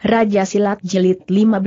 Raja Silat Jelit 15.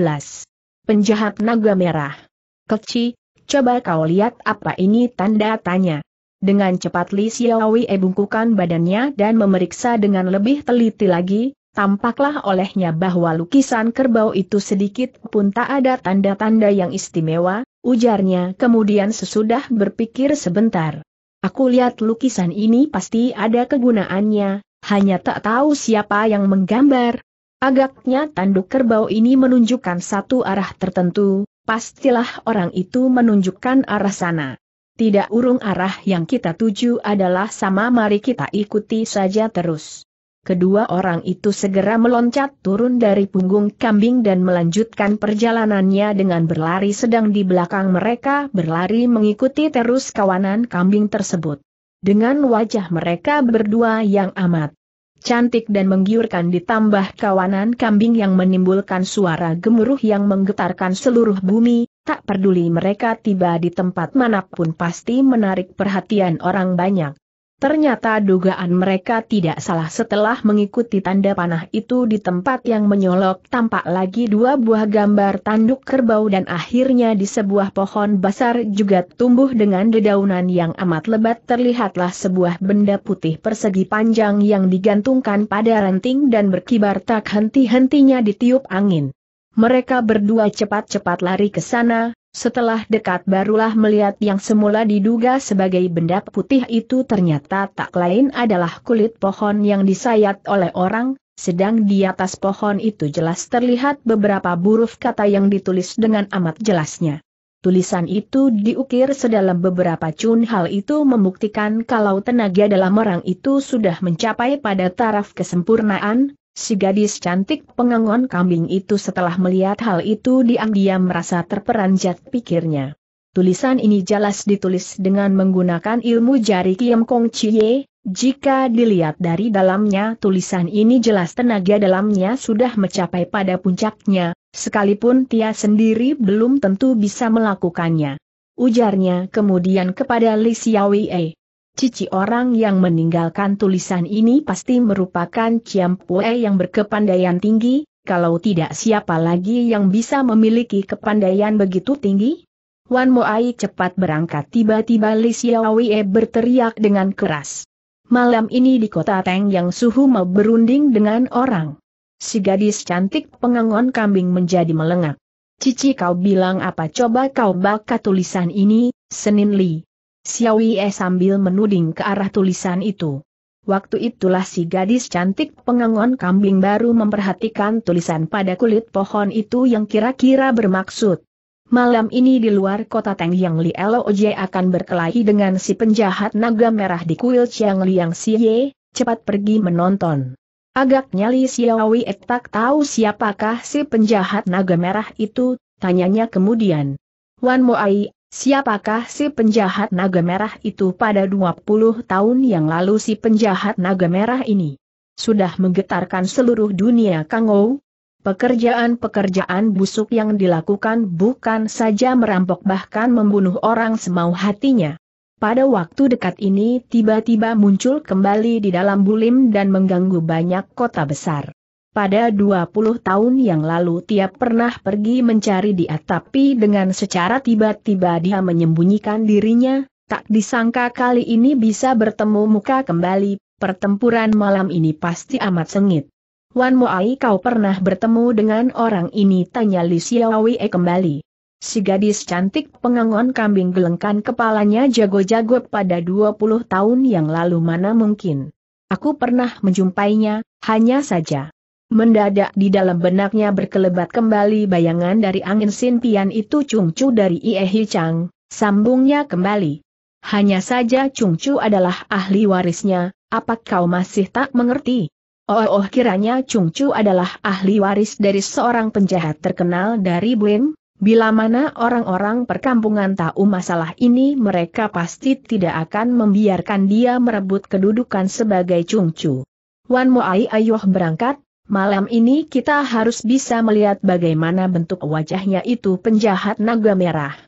Penjahat Naga Merah. Keci, coba kau lihat apa ini tanda tanya. Dengan cepat Li Xiaowi bungkukan badannya dan memeriksa dengan lebih teliti lagi, tampaklah olehnya bahwa lukisan kerbau itu sedikit pun tak ada tanda-tanda yang istimewa, ujarnya kemudian sesudah berpikir sebentar. Aku lihat lukisan ini pasti ada kegunaannya, hanya tak tahu siapa yang menggambar, Agaknya tanduk kerbau ini menunjukkan satu arah tertentu, pastilah orang itu menunjukkan arah sana. Tidak urung arah yang kita tuju adalah sama mari kita ikuti saja terus. Kedua orang itu segera meloncat turun dari punggung kambing dan melanjutkan perjalanannya dengan berlari sedang di belakang mereka berlari mengikuti terus kawanan kambing tersebut. Dengan wajah mereka berdua yang amat cantik dan menggiurkan ditambah kawanan kambing yang menimbulkan suara gemuruh yang menggetarkan seluruh bumi, tak peduli mereka tiba di tempat manapun pasti menarik perhatian orang banyak. Ternyata dugaan mereka tidak salah setelah mengikuti tanda panah itu di tempat yang menyolok tampak lagi dua buah gambar tanduk kerbau dan akhirnya di sebuah pohon besar juga tumbuh dengan dedaunan yang amat lebat terlihatlah sebuah benda putih persegi panjang yang digantungkan pada ranting dan berkibar tak henti-hentinya ditiup angin. Mereka berdua cepat-cepat lari ke sana, setelah dekat barulah melihat yang semula diduga sebagai benda putih itu ternyata tak lain adalah kulit pohon yang disayat oleh orang, sedang di atas pohon itu jelas terlihat beberapa buruf kata yang ditulis dengan amat jelasnya. Tulisan itu diukir sedalam beberapa cun hal itu membuktikan kalau tenaga dalam orang itu sudah mencapai pada taraf kesempurnaan, Si gadis cantik pengangon kambing itu setelah melihat hal itu diam-diam merasa terperanjat pikirnya. Tulisan ini jelas ditulis dengan menggunakan ilmu jari Kiam Kong Chie, jika dilihat dari dalamnya tulisan ini jelas tenaga dalamnya sudah mencapai pada puncaknya, sekalipun Tia sendiri belum tentu bisa melakukannya. Ujarnya kemudian kepada Li Xiaowei. Cici orang yang meninggalkan tulisan ini pasti merupakan Pue yang berkepandaian tinggi, kalau tidak siapa lagi yang bisa memiliki kepandaian begitu tinggi? Wan Moai cepat berangkat tiba-tiba Li Xiaowei berteriak dengan keras. Malam ini di kota Teng yang suhu mau berunding dengan orang. Si gadis cantik pengangon kambing menjadi melengak. Cici kau bilang apa coba kau baca tulisan ini, Senin Li. Yi e sambil menuding ke arah tulisan itu. Waktu itulah si gadis cantik pengangon kambing baru memperhatikan tulisan pada kulit pohon itu yang kira-kira bermaksud. Malam ini di luar kota Teng Yang Li Loj akan berkelahi dengan si penjahat naga merah di kuil Chiang Liang Siye, cepat pergi menonton. Agaknya Li Xiaowi e tak tahu siapakah si penjahat naga merah itu, tanyanya kemudian. Wan Moai, Siapakah si penjahat naga merah itu pada 20 tahun yang lalu si penjahat naga merah ini? Sudah menggetarkan seluruh dunia Kangou? Pekerjaan-pekerjaan busuk yang dilakukan bukan saja merampok bahkan membunuh orang semau hatinya. Pada waktu dekat ini tiba-tiba muncul kembali di dalam bulim dan mengganggu banyak kota besar. Pada 20 tahun yang lalu tiap pernah pergi mencari dia tapi dengan secara tiba-tiba dia menyembunyikan dirinya, tak disangka kali ini bisa bertemu muka kembali, pertempuran malam ini pasti amat sengit. Wan Moai kau pernah bertemu dengan orang ini tanya Li Xiaowei kembali. Si gadis cantik pengangon kambing gelengkan kepalanya jago-jago pada 20 tahun yang lalu mana mungkin. Aku pernah menjumpainya, hanya saja. Mendadak di dalam benaknya berkelebat kembali bayangan dari angin sintian itu Cungcu dari Iehi Chang, sambungnya kembali. Hanya saja Cungcu adalah ahli warisnya, apa kau masih tak mengerti? Oh, oh kiranya Cungcu adalah ahli waris dari seorang penjahat terkenal dari Buin? Bila mana orang-orang perkampungan tahu masalah ini mereka pasti tidak akan membiarkan dia merebut kedudukan sebagai Cungcu. Wan Moai ayoh berangkat, Malam ini kita harus bisa melihat bagaimana bentuk wajahnya itu penjahat naga merah.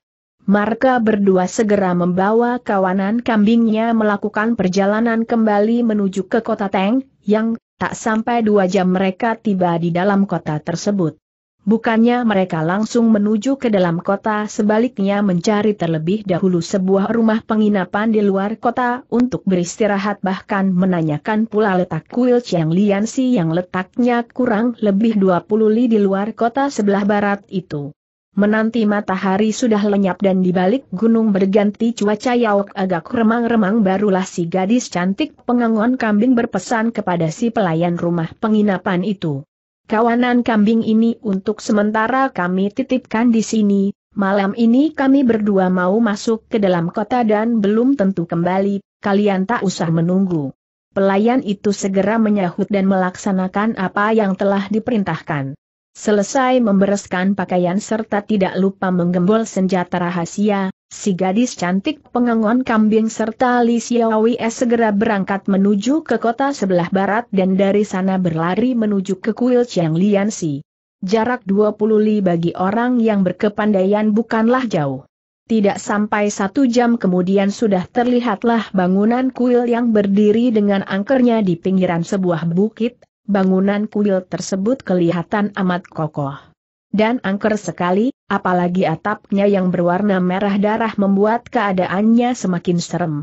Marka berdua segera membawa kawanan kambingnya melakukan perjalanan kembali menuju ke kota Teng, yang tak sampai dua jam mereka tiba di dalam kota tersebut. Bukannya mereka langsung menuju ke dalam kota sebaliknya mencari terlebih dahulu sebuah rumah penginapan di luar kota untuk beristirahat bahkan menanyakan pula letak kuil Chiang Liansi yang letaknya kurang lebih 20 li di luar kota sebelah barat itu. Menanti matahari sudah lenyap dan di balik gunung berganti cuaca yaok agak remang-remang barulah si gadis cantik pengangon kambing berpesan kepada si pelayan rumah penginapan itu kawanan kambing ini untuk sementara kami titipkan di sini, malam ini kami berdua mau masuk ke dalam kota dan belum tentu kembali, kalian tak usah menunggu. Pelayan itu segera menyahut dan melaksanakan apa yang telah diperintahkan. Selesai membereskan pakaian serta tidak lupa menggembol senjata rahasia, Si gadis cantik pengangon kambing serta Li segera berangkat menuju ke kota sebelah barat dan dari sana berlari menuju ke kuil Chiang Lian Si. Jarak 20 li bagi orang yang berkepandaian bukanlah jauh. Tidak sampai satu jam kemudian sudah terlihatlah bangunan kuil yang berdiri dengan angkernya di pinggiran sebuah bukit, bangunan kuil tersebut kelihatan amat kokoh dan angker sekali, apalagi atapnya yang berwarna merah darah membuat keadaannya semakin serem.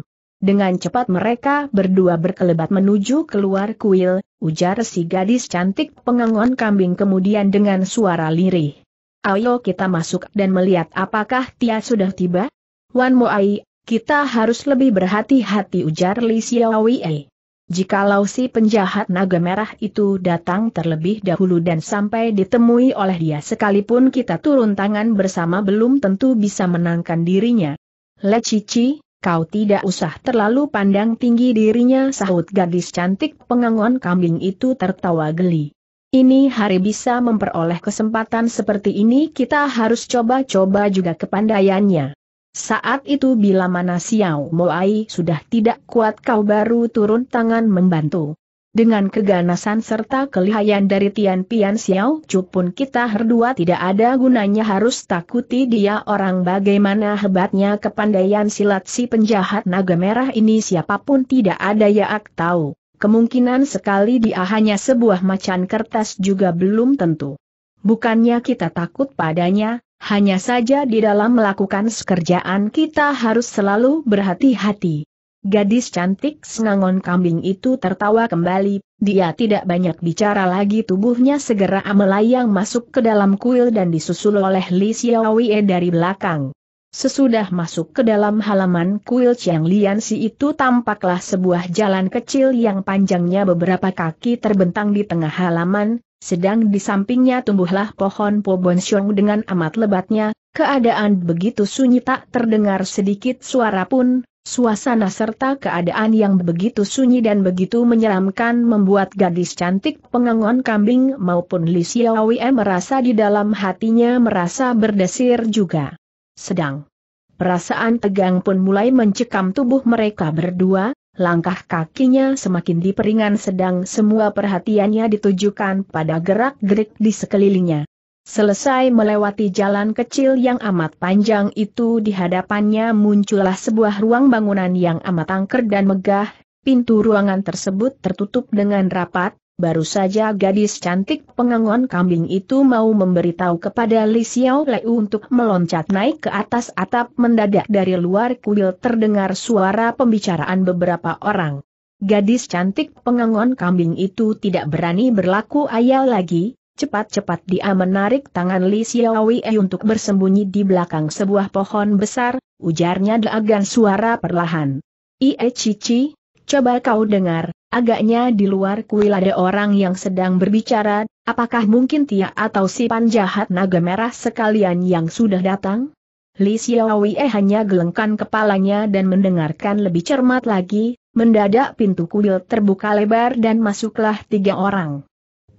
Dengan cepat mereka berdua berkelebat menuju keluar kuil, ujar si gadis cantik pengangon kambing kemudian dengan suara lirih. Ayo kita masuk dan melihat apakah Tia sudah tiba? Wan Moai, kita harus lebih berhati-hati ujar Li Xiaowei. Jikalau si penjahat naga merah itu datang terlebih dahulu dan sampai ditemui oleh dia sekalipun kita turun tangan bersama belum tentu bisa menangkan dirinya. Cici, kau tidak usah terlalu pandang tinggi dirinya sahut gadis cantik pengangon kambing itu tertawa geli. Ini hari bisa memperoleh kesempatan seperti ini kita harus coba-coba juga kepandaiannya. Saat itu bila mana Xiao Moai sudah tidak kuat kau baru turun tangan membantu. Dengan keganasan serta kelihayan dari Tian Pian Xiao Chu pun kita berdua tidak ada gunanya harus takuti dia orang bagaimana hebatnya kepandaian silat si penjahat naga merah ini siapapun tidak ada yaak tahu. Kemungkinan sekali dia hanya sebuah macan kertas juga belum tentu. Bukannya kita takut padanya, hanya saja di dalam melakukan sekerjaan kita harus selalu berhati-hati. Gadis cantik sengangon kambing itu tertawa kembali, dia tidak banyak bicara lagi tubuhnya segera melayang masuk ke dalam kuil dan disusul oleh Li Xiaowie dari belakang. Sesudah masuk ke dalam halaman kuil Chiang Lian itu tampaklah sebuah jalan kecil yang panjangnya beberapa kaki terbentang di tengah halaman, sedang di sampingnya tumbuhlah pohon pobonsyong dengan amat lebatnya, keadaan begitu sunyi tak terdengar sedikit suara pun, suasana serta keadaan yang begitu sunyi dan begitu menyeramkan membuat gadis cantik pengangon kambing maupun Li Xiaowei merasa di dalam hatinya merasa berdesir juga. Sedang perasaan tegang pun mulai mencekam tubuh mereka berdua, Langkah kakinya semakin diperingan sedang semua perhatiannya ditujukan pada gerak-gerik di sekelilingnya. Selesai melewati jalan kecil yang amat panjang itu di hadapannya muncullah sebuah ruang bangunan yang amat angker dan megah, pintu ruangan tersebut tertutup dengan rapat, Baru saja gadis cantik pengangon kambing itu mau memberitahu kepada Li Xiao Lei untuk meloncat naik ke atas atap mendadak dari luar kuil terdengar suara pembicaraan beberapa orang. Gadis cantik pengangon kambing itu tidak berani berlaku ayal lagi, cepat-cepat dia menarik tangan Li Xiaowei eh untuk bersembunyi di belakang sebuah pohon besar, ujarnya dengan suara perlahan. Ie Cici, Coba kau dengar, agaknya di luar kuil ada orang yang sedang berbicara, apakah mungkin Tia atau si panjahat naga merah sekalian yang sudah datang? Li Xiaowei hanya gelengkan kepalanya dan mendengarkan lebih cermat lagi, mendadak pintu kuil terbuka lebar dan masuklah tiga orang.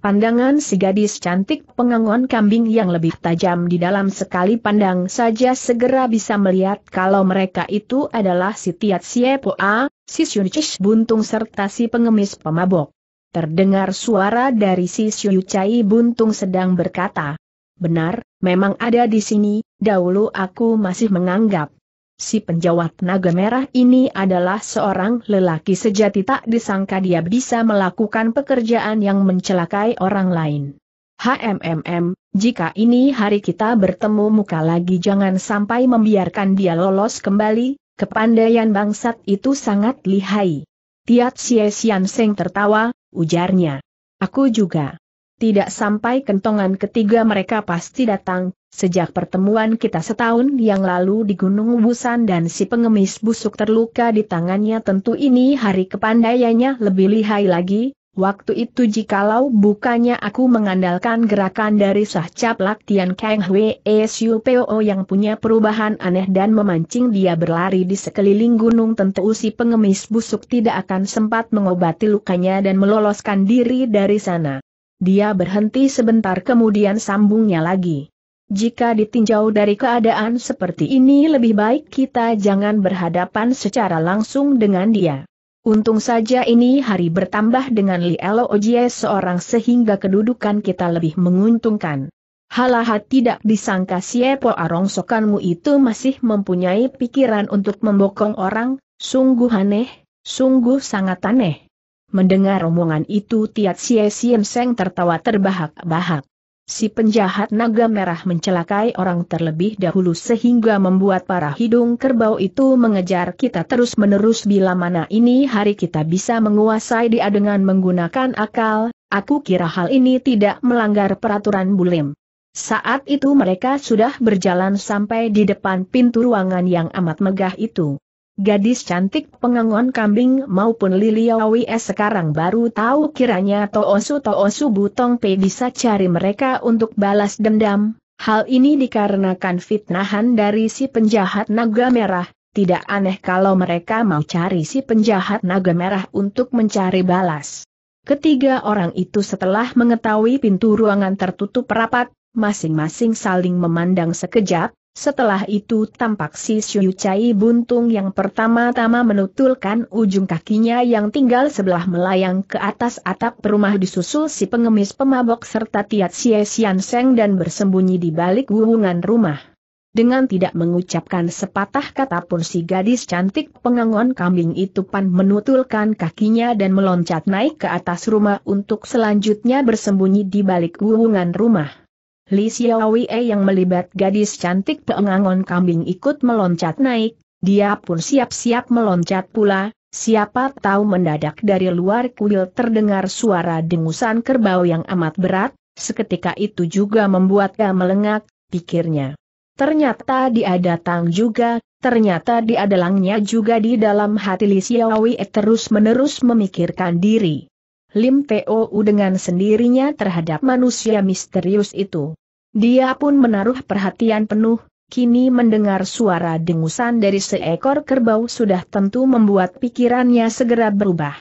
Pandangan si gadis cantik pengangon kambing yang lebih tajam di dalam sekali pandang saja segera bisa melihat kalau mereka itu adalah si Tiat Siepoa, si Syuncis Buntung serta si pengemis pemabok. Terdengar suara dari si Syucai Buntung sedang berkata, Benar, memang ada di sini, dahulu aku masih menganggap, Si penjawat naga merah ini adalah seorang lelaki sejati tak disangka dia bisa melakukan pekerjaan yang mencelakai orang lain. HMMM, jika ini hari kita bertemu muka lagi jangan sampai membiarkan dia lolos kembali, kepandaian bangsat itu sangat lihai. Tiat Siesian Seng tertawa, ujarnya. Aku juga. Tidak sampai kentongan ketiga mereka pasti datang, Sejak pertemuan kita setahun yang lalu di Gunung Busan dan si pengemis busuk terluka di tangannya tentu ini hari kepandaiannya lebih lihai lagi, waktu itu jikalau bukannya aku mengandalkan gerakan dari sah caplak Tian Kang Hwee Siu Peo yang punya perubahan aneh dan memancing dia berlari di sekeliling gunung tentu si pengemis busuk tidak akan sempat mengobati lukanya dan meloloskan diri dari sana. Dia berhenti sebentar kemudian sambungnya lagi. Jika ditinjau dari keadaan seperti ini lebih baik kita jangan berhadapan secara langsung dengan dia. Untung saja ini hari bertambah dengan Li Elo Ojie seorang sehingga kedudukan kita lebih menguntungkan. Halahat tidak disangka Siepo sokanmu itu masih mempunyai pikiran untuk membokong orang, sungguh aneh, sungguh sangat aneh. Mendengar omongan itu Tiat Xie Sien Seng tertawa terbahak-bahak. Si penjahat naga merah mencelakai orang terlebih dahulu sehingga membuat para hidung kerbau itu mengejar kita terus-menerus bila mana ini hari kita bisa menguasai dia dengan menggunakan akal, aku kira hal ini tidak melanggar peraturan bulim. Saat itu mereka sudah berjalan sampai di depan pintu ruangan yang amat megah itu. Gadis cantik pengangon kambing maupun Liliawi es sekarang baru tahu kiranya Toosu Toosu Butong Pe bisa cari mereka untuk balas dendam. Hal ini dikarenakan fitnahan dari si penjahat naga merah, tidak aneh kalau mereka mau cari si penjahat naga merah untuk mencari balas. Ketiga orang itu setelah mengetahui pintu ruangan tertutup rapat, masing-masing saling memandang sekejap, setelah itu tampak si Xiu Chai buntung yang pertama-tama menutulkan ujung kakinya yang tinggal sebelah melayang ke atas atap rumah disusul si pengemis pemabok serta Tiat Xie Xian Seng dan bersembunyi di balik wuhungan rumah. Dengan tidak mengucapkan sepatah kata pun si gadis cantik pengangon kambing itu pan menutulkan kakinya dan meloncat naik ke atas rumah untuk selanjutnya bersembunyi di balik wuhungan rumah. Li Xiaowei yang melibat gadis cantik peengangon kambing ikut meloncat naik, dia pun siap-siap meloncat pula, siapa tahu mendadak dari luar kuil terdengar suara dengusan kerbau yang amat berat, seketika itu juga membuatnya melengak, pikirnya. Ternyata dia datang juga, ternyata dia dalangnya juga di dalam hati Li Xiaowei terus-menerus memikirkan diri. Lim Teo dengan sendirinya terhadap manusia misterius itu. Dia pun menaruh perhatian penuh, kini mendengar suara dengusan dari seekor kerbau sudah tentu membuat pikirannya segera berubah.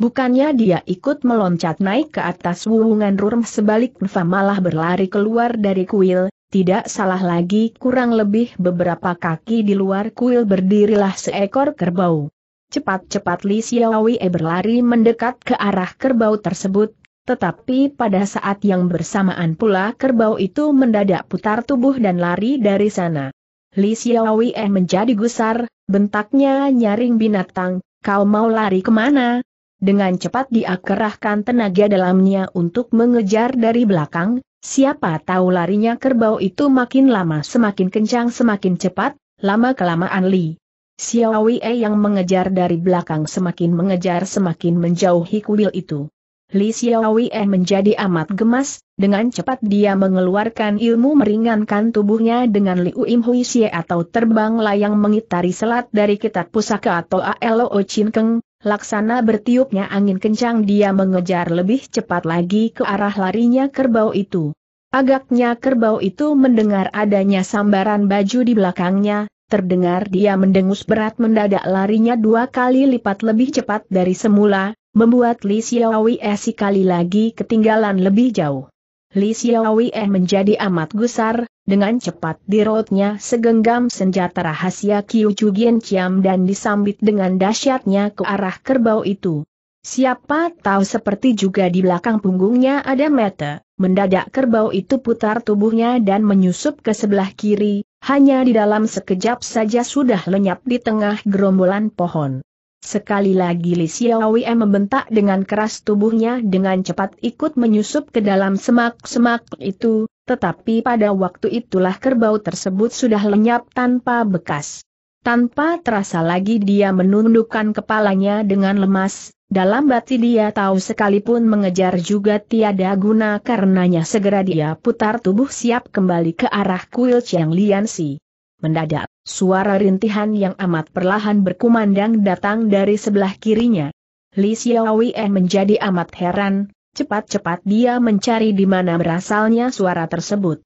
Bukannya dia ikut meloncat naik ke atas wuhungan rurm sebalik Nfa malah berlari keluar dari kuil, tidak salah lagi kurang lebih beberapa kaki di luar kuil berdirilah seekor kerbau. Cepat-cepat Li Xiaowei e berlari mendekat ke arah kerbau tersebut, tetapi pada saat yang bersamaan pula kerbau itu mendadak putar tubuh dan lari dari sana. Li Xiaowei e menjadi gusar, bentaknya nyaring binatang, kau mau lari kemana? Dengan cepat dia kerahkan tenaga dalamnya untuk mengejar dari belakang, siapa tahu larinya kerbau itu makin lama semakin kencang semakin cepat, lama-kelamaan Li Xiao Wei yang mengejar dari belakang semakin mengejar semakin menjauhi kuil itu. Li Xiao Wei menjadi amat gemas, dengan cepat dia mengeluarkan ilmu meringankan tubuhnya dengan Liu Im Xie atau terbang layang mengitari selat dari kitab pusaka atau Alo Chin Keng, laksana bertiupnya angin kencang dia mengejar lebih cepat lagi ke arah larinya kerbau itu. Agaknya kerbau itu mendengar adanya sambaran baju di belakangnya, Terdengar dia mendengus berat mendadak larinya dua kali lipat lebih cepat dari semula, membuat Li si eh kali lagi ketinggalan lebih jauh. Li Xiaowei eh menjadi amat gusar, dengan cepat dirotnya segenggam senjata rahasia Kiu Chugien Chiam dan disambit dengan dahsyatnya ke arah kerbau itu. Siapa tahu seperti juga di belakang punggungnya ada mata, mendadak kerbau itu putar tubuhnya dan menyusup ke sebelah kiri, hanya di dalam sekejap saja sudah lenyap di tengah gerombolan pohon. Sekali lagi Li Xiaowei membentak dengan keras tubuhnya dengan cepat ikut menyusup ke dalam semak-semak itu, tetapi pada waktu itulah kerbau tersebut sudah lenyap tanpa bekas. Tanpa terasa lagi dia menundukkan kepalanya dengan lemas, dalam batin dia tahu sekalipun mengejar juga tiada guna karenanya segera dia putar tubuh siap kembali ke arah kuil Chiang Lian Si. Mendadak, suara rintihan yang amat perlahan berkumandang datang dari sebelah kirinya. Li Xiaowei menjadi amat heran, cepat-cepat dia mencari di mana berasalnya suara tersebut.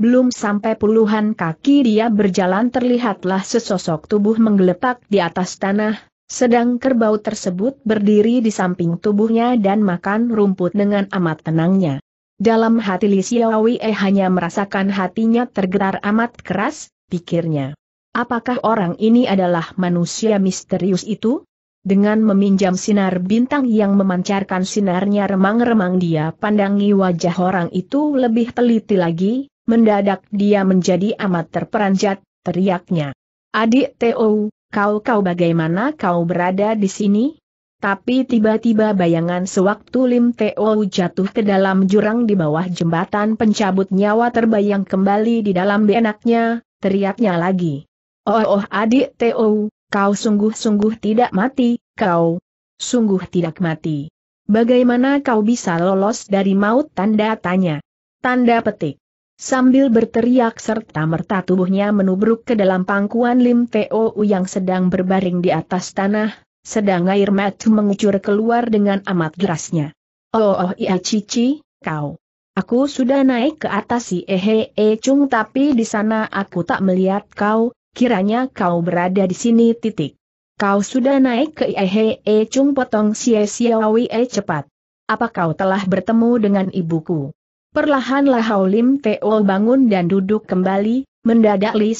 Belum sampai puluhan kaki dia berjalan terlihatlah sesosok tubuh menggeletak di atas tanah, sedang kerbau tersebut berdiri di samping tubuhnya dan makan rumput dengan amat tenangnya. Dalam hati Li Xiaowei eh, hanya merasakan hatinya tergetar amat keras, pikirnya. Apakah orang ini adalah manusia misterius itu? Dengan meminjam sinar bintang yang memancarkan sinarnya remang-remang dia pandangi wajah orang itu lebih teliti lagi, Mendadak dia menjadi amat terperanjat, teriaknya. Adik Teo, kau-kau bagaimana kau berada di sini? Tapi tiba-tiba bayangan sewaktu Lim Teo jatuh ke dalam jurang di bawah jembatan pencabut nyawa terbayang kembali di dalam benaknya, teriaknya lagi. Oh, oh adik Teo, kau sungguh-sungguh tidak mati, kau sungguh tidak mati. Bagaimana kau bisa lolos dari maut tanda tanya? Tanda petik. Sambil berteriak serta merta tubuhnya menubruk ke dalam pangkuan Lim Teo yang sedang berbaring di atas tanah, sedang air mata mengucur keluar dengan amat derasnya. Oh, oh iya cici, kau. Aku sudah naik ke atas si Ehe E Chung tapi di sana aku tak melihat kau, kiranya kau berada di sini titik. Kau sudah naik ke Ehe E Chung potong si Siawi E eh, cepat. Apa kau telah bertemu dengan ibuku? Perlahan-lah Lim Teo bangun dan duduk kembali, mendadak Li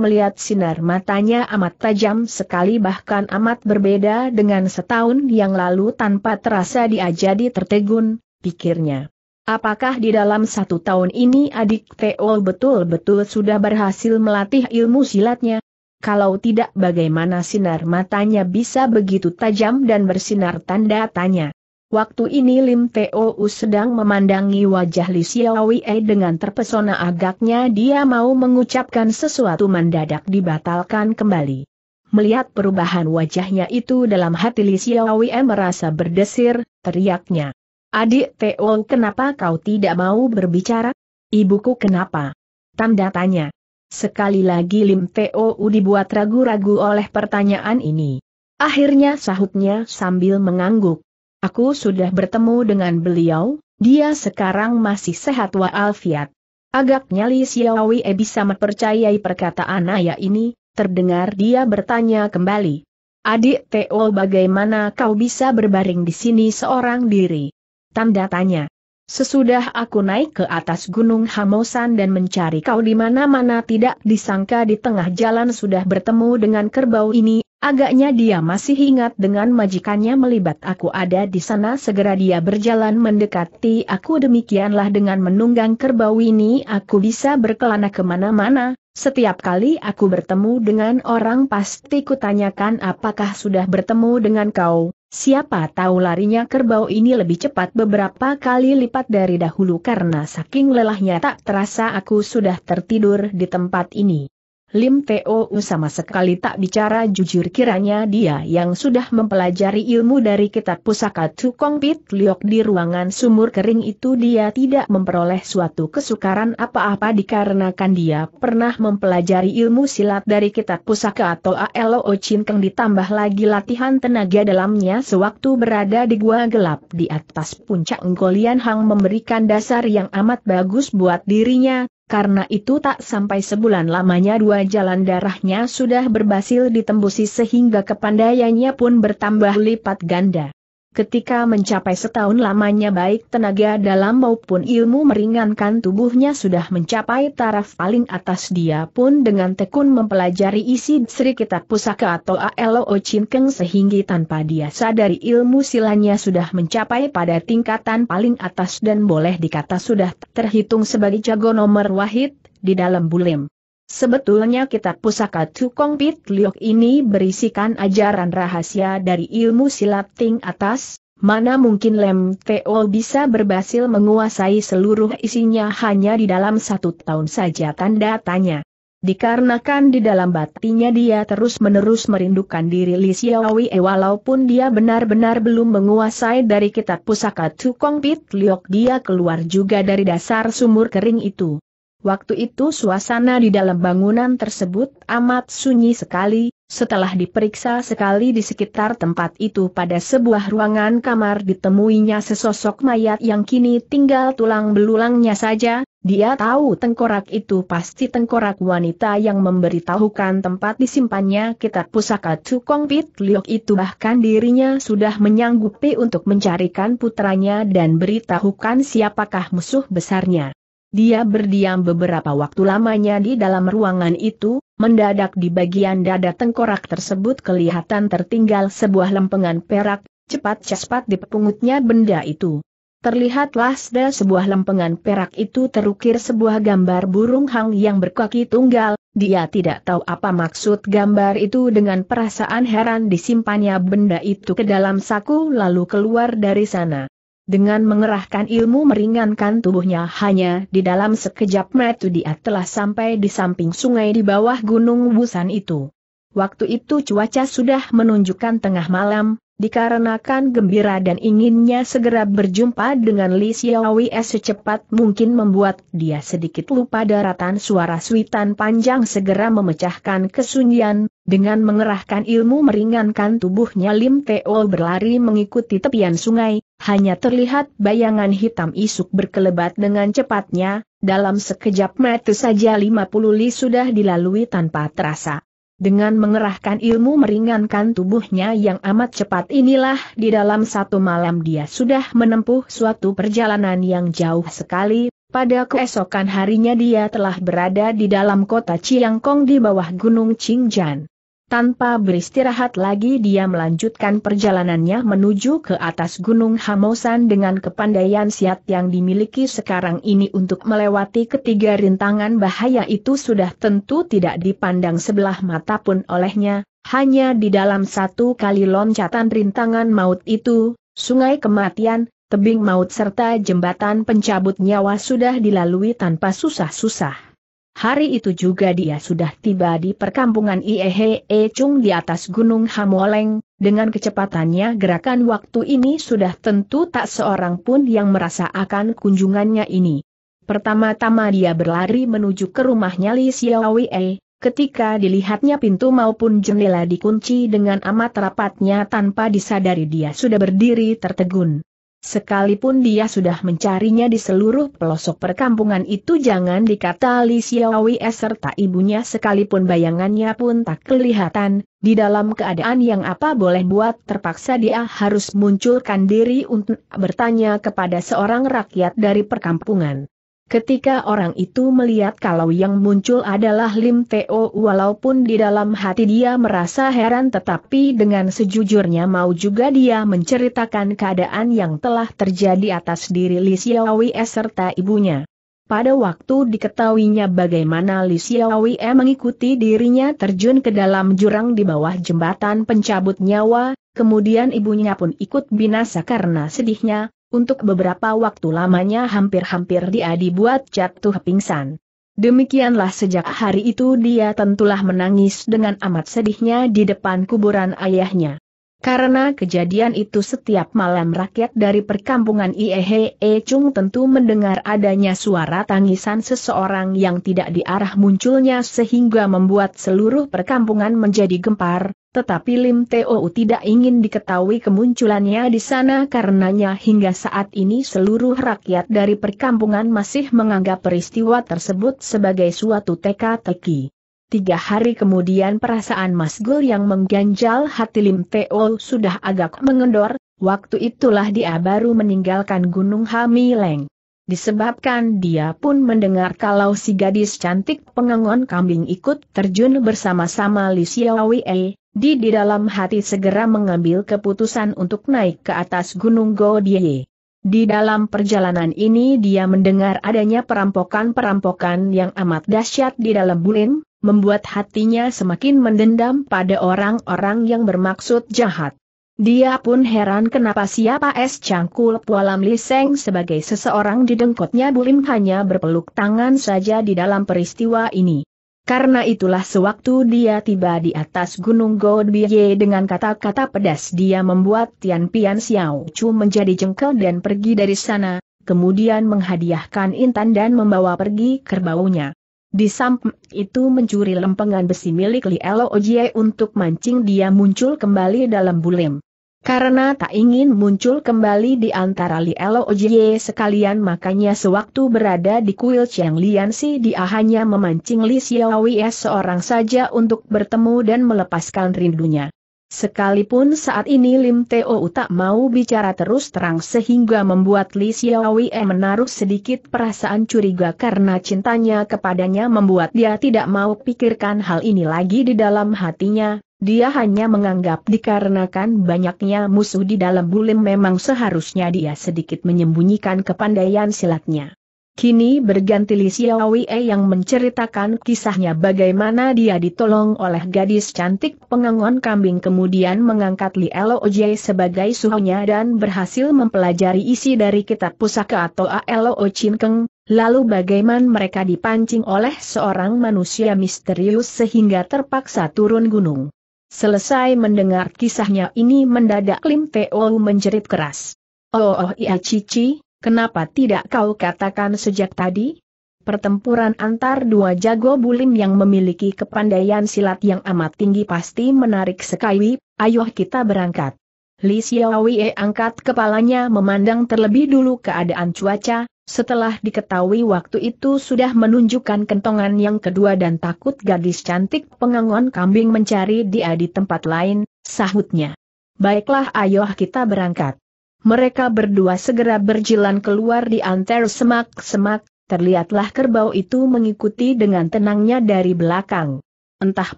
melihat sinar matanya amat tajam sekali bahkan amat berbeda dengan setahun yang lalu tanpa terasa dia jadi tertegun, pikirnya. Apakah di dalam satu tahun ini adik Teo betul-betul sudah berhasil melatih ilmu silatnya? Kalau tidak bagaimana sinar matanya bisa begitu tajam dan bersinar tanda tanya. Waktu ini Lim Teo U sedang memandangi wajah Li Wei dengan terpesona agaknya dia mau mengucapkan sesuatu mendadak dibatalkan kembali. Melihat perubahan wajahnya itu dalam hati Li Xiaowei merasa berdesir, teriaknya. Adik Teo kenapa kau tidak mau berbicara? Ibuku kenapa? Tanda tanya. Sekali lagi Lim Teo U dibuat ragu-ragu oleh pertanyaan ini. Akhirnya sahutnya sambil mengangguk. Aku sudah bertemu dengan beliau, dia sekarang masih sehat walafiat. Agaknya Li Xiaowie bisa mempercayai perkataan ayah ini, terdengar dia bertanya kembali. Adik Teo bagaimana kau bisa berbaring di sini seorang diri? Tanda tanya. Sesudah aku naik ke atas gunung Hamosan dan mencari kau di mana-mana tidak disangka di tengah jalan sudah bertemu dengan kerbau ini, Agaknya dia masih ingat dengan majikannya melibat aku ada di sana segera dia berjalan mendekati aku demikianlah dengan menunggang kerbau ini aku bisa berkelana kemana-mana, setiap kali aku bertemu dengan orang pasti kutanyakan apakah sudah bertemu dengan kau, siapa tahu larinya kerbau ini lebih cepat beberapa kali lipat dari dahulu karena saking lelahnya tak terasa aku sudah tertidur di tempat ini. Lim Teo sama sekali tak bicara jujur kiranya dia yang sudah mempelajari ilmu dari kitab pusaka Tukong Pit Liok di ruangan sumur kering itu dia tidak memperoleh suatu kesukaran apa-apa dikarenakan dia pernah mempelajari ilmu silat dari kitab pusaka atau ALO Chin Keng ditambah lagi latihan tenaga dalamnya sewaktu berada di gua gelap di atas puncak Ngolian Hang memberikan dasar yang amat bagus buat dirinya karena itu tak sampai sebulan lamanya dua jalan darahnya sudah berbasil ditembusi sehingga kepandaiannya pun bertambah lipat ganda. Ketika mencapai setahun lamanya baik tenaga dalam maupun ilmu meringankan tubuhnya sudah mencapai taraf paling atas dia pun dengan tekun mempelajari isi Sri Kitab Pusaka atau ALO Cinkeng sehingga tanpa dia sadari ilmu silanya sudah mencapai pada tingkatan paling atas dan boleh dikata sudah terhitung sebagai jago nomor wahid di dalam bulim. Sebetulnya kitab pusaka Tukong Pit Liok ini berisikan ajaran rahasia dari ilmu silat ting atas, mana mungkin Lem Teo bisa berhasil menguasai seluruh isinya hanya di dalam satu tahun saja tanda tanya. Dikarenakan di dalam batinya dia terus-menerus merindukan diri Li Xiaowie walaupun dia benar-benar belum menguasai dari kitab pusaka Tukong Pit Liok dia keluar juga dari dasar sumur kering itu. Waktu itu suasana di dalam bangunan tersebut amat sunyi sekali, setelah diperiksa sekali di sekitar tempat itu pada sebuah ruangan kamar ditemuinya sesosok mayat yang kini tinggal tulang belulangnya saja, dia tahu tengkorak itu pasti tengkorak wanita yang memberitahukan tempat disimpannya kitab pusaka Cukong Pit Liok itu bahkan dirinya sudah menyanggupi untuk mencarikan putranya dan beritahukan siapakah musuh besarnya. Dia berdiam beberapa waktu lamanya di dalam ruangan itu, mendadak di bagian dada tengkorak tersebut kelihatan tertinggal sebuah lempengan perak, cepat-cepat dipungutnya benda itu. Terlihatlah sedal sebuah lempengan perak itu terukir sebuah gambar burung hang yang berkaki tunggal, dia tidak tahu apa maksud gambar itu dengan perasaan heran disimpannya benda itu ke dalam saku lalu keluar dari sana. Dengan mengerahkan ilmu meringankan tubuhnya hanya di dalam sekejap metu dia telah sampai di samping sungai di bawah gunung Busan itu. Waktu itu cuaca sudah menunjukkan tengah malam, dikarenakan gembira dan inginnya segera berjumpa dengan Li Xiaowei eh, secepat mungkin membuat dia sedikit lupa daratan suara suitan panjang segera memecahkan kesunyian, dengan mengerahkan ilmu meringankan tubuhnya Lim Teo berlari mengikuti tepian sungai, hanya terlihat bayangan hitam isuk berkelebat dengan cepatnya, dalam sekejap mata saja 50 li sudah dilalui tanpa terasa. Dengan mengerahkan ilmu meringankan tubuhnya yang amat cepat inilah di dalam satu malam dia sudah menempuh suatu perjalanan yang jauh sekali, pada keesokan harinya dia telah berada di dalam kota Kong di bawah gunung Qingjan. Tanpa beristirahat lagi dia melanjutkan perjalanannya menuju ke atas Gunung Hamosan dengan kepandaian siat yang dimiliki sekarang ini untuk melewati ketiga rintangan bahaya itu sudah tentu tidak dipandang sebelah mata pun olehnya, hanya di dalam satu kali loncatan rintangan maut itu, sungai kematian, tebing maut serta jembatan pencabut nyawa sudah dilalui tanpa susah-susah. Hari itu juga dia sudah tiba di perkampungan Iehe Chung di atas Gunung Hamoleng, dengan kecepatannya gerakan waktu ini sudah tentu tak seorang pun yang merasa akan kunjungannya ini. Pertama-tama dia berlari menuju ke rumahnya Li Xiaowei, ketika dilihatnya pintu maupun jendela dikunci dengan amat rapatnya tanpa disadari dia sudah berdiri tertegun. Sekalipun dia sudah mencarinya di seluruh pelosok perkampungan itu jangan dikata Li Xiaowi serta ibunya sekalipun bayangannya pun tak kelihatan, di dalam keadaan yang apa boleh buat terpaksa dia harus munculkan diri untuk bertanya kepada seorang rakyat dari perkampungan. Ketika orang itu melihat kalau yang muncul adalah Lim Teo walaupun di dalam hati dia merasa heran tetapi dengan sejujurnya mau juga dia menceritakan keadaan yang telah terjadi atas diri Li Xiaowie serta ibunya. Pada waktu diketahuinya bagaimana Li Xiaowei mengikuti dirinya terjun ke dalam jurang di bawah jembatan pencabut nyawa, kemudian ibunya pun ikut binasa karena sedihnya, untuk beberapa waktu lamanya hampir-hampir dia dibuat jatuh pingsan. Demikianlah sejak hari itu dia tentulah menangis dengan amat sedihnya di depan kuburan ayahnya. Karena kejadian itu setiap malam rakyat dari perkampungan Iehe Chung tentu mendengar adanya suara tangisan seseorang yang tidak diarah munculnya sehingga membuat seluruh perkampungan menjadi gempar, tetapi Lim Teo tidak ingin diketahui kemunculannya di sana karenanya hingga saat ini seluruh rakyat dari perkampungan masih menganggap peristiwa tersebut sebagai suatu teka-teki. Tiga hari kemudian perasaan Mas Gul yang mengganjal hati Lim Teo sudah agak mengendor, waktu itulah dia baru meninggalkan Gunung Hamileng. Disebabkan dia pun mendengar kalau si gadis cantik pengengon kambing ikut terjun bersama-sama Li Xiaowei, di di dalam hati segera mengambil keputusan untuk naik ke atas Gunung Godie. Di dalam perjalanan ini dia mendengar adanya perampokan-perampokan yang amat dahsyat di dalam bulim, membuat hatinya semakin mendendam pada orang-orang yang bermaksud jahat. Dia pun heran kenapa siapa es cangkul pualam liseng sebagai seseorang di dengkotnya Bulim hanya berpeluk tangan saja di dalam peristiwa ini. Karena itulah sewaktu dia tiba di atas gunung Godbiye dengan kata-kata pedas dia membuat Tian Pian Xiao Chu menjadi jengkel dan pergi dari sana, kemudian menghadiahkan Intan dan membawa pergi kerbaunya. Di samping itu mencuri lempengan besi milik Li Elo Ojie untuk mancing dia muncul kembali dalam bulim. Karena tak ingin muncul kembali di antara Li Elo Ojie sekalian makanya sewaktu berada di kuil Chiang Lian Si dia hanya memancing Li Xiaowie seorang saja untuk bertemu dan melepaskan rindunya. Sekalipun saat ini Lim Teo tak mau bicara terus terang sehingga membuat Li Xiaowei menaruh sedikit perasaan curiga karena cintanya kepadanya membuat dia tidak mau pikirkan hal ini lagi di dalam hatinya, dia hanya menganggap dikarenakan banyaknya musuh di dalam bulim memang seharusnya dia sedikit menyembunyikan kepandaian silatnya. Kini berganti Li Xiaowei yang menceritakan kisahnya bagaimana dia ditolong oleh gadis cantik pengangon kambing kemudian mengangkat Li Loj sebagai suhunya dan berhasil mempelajari isi dari kitab pusaka atau Alo Keng, lalu bagaimana mereka dipancing oleh seorang manusia misterius sehingga terpaksa turun gunung. Selesai mendengar kisahnya ini mendadak Lim Teo menjerit keras. Oh oh iya cici, Kenapa tidak kau katakan sejak tadi? Pertempuran antar dua jago bulim yang memiliki kepandaian silat yang amat tinggi pasti menarik sekali, ayo kita berangkat. Li Xiaowei angkat kepalanya memandang terlebih dulu keadaan cuaca, setelah diketahui waktu itu sudah menunjukkan kentongan yang kedua dan takut gadis cantik pengangon kambing mencari dia di tempat lain, sahutnya. Baiklah ayo kita berangkat mereka berdua segera berjalan keluar di antara semak-semak, terlihatlah kerbau itu mengikuti dengan tenangnya dari belakang. Entah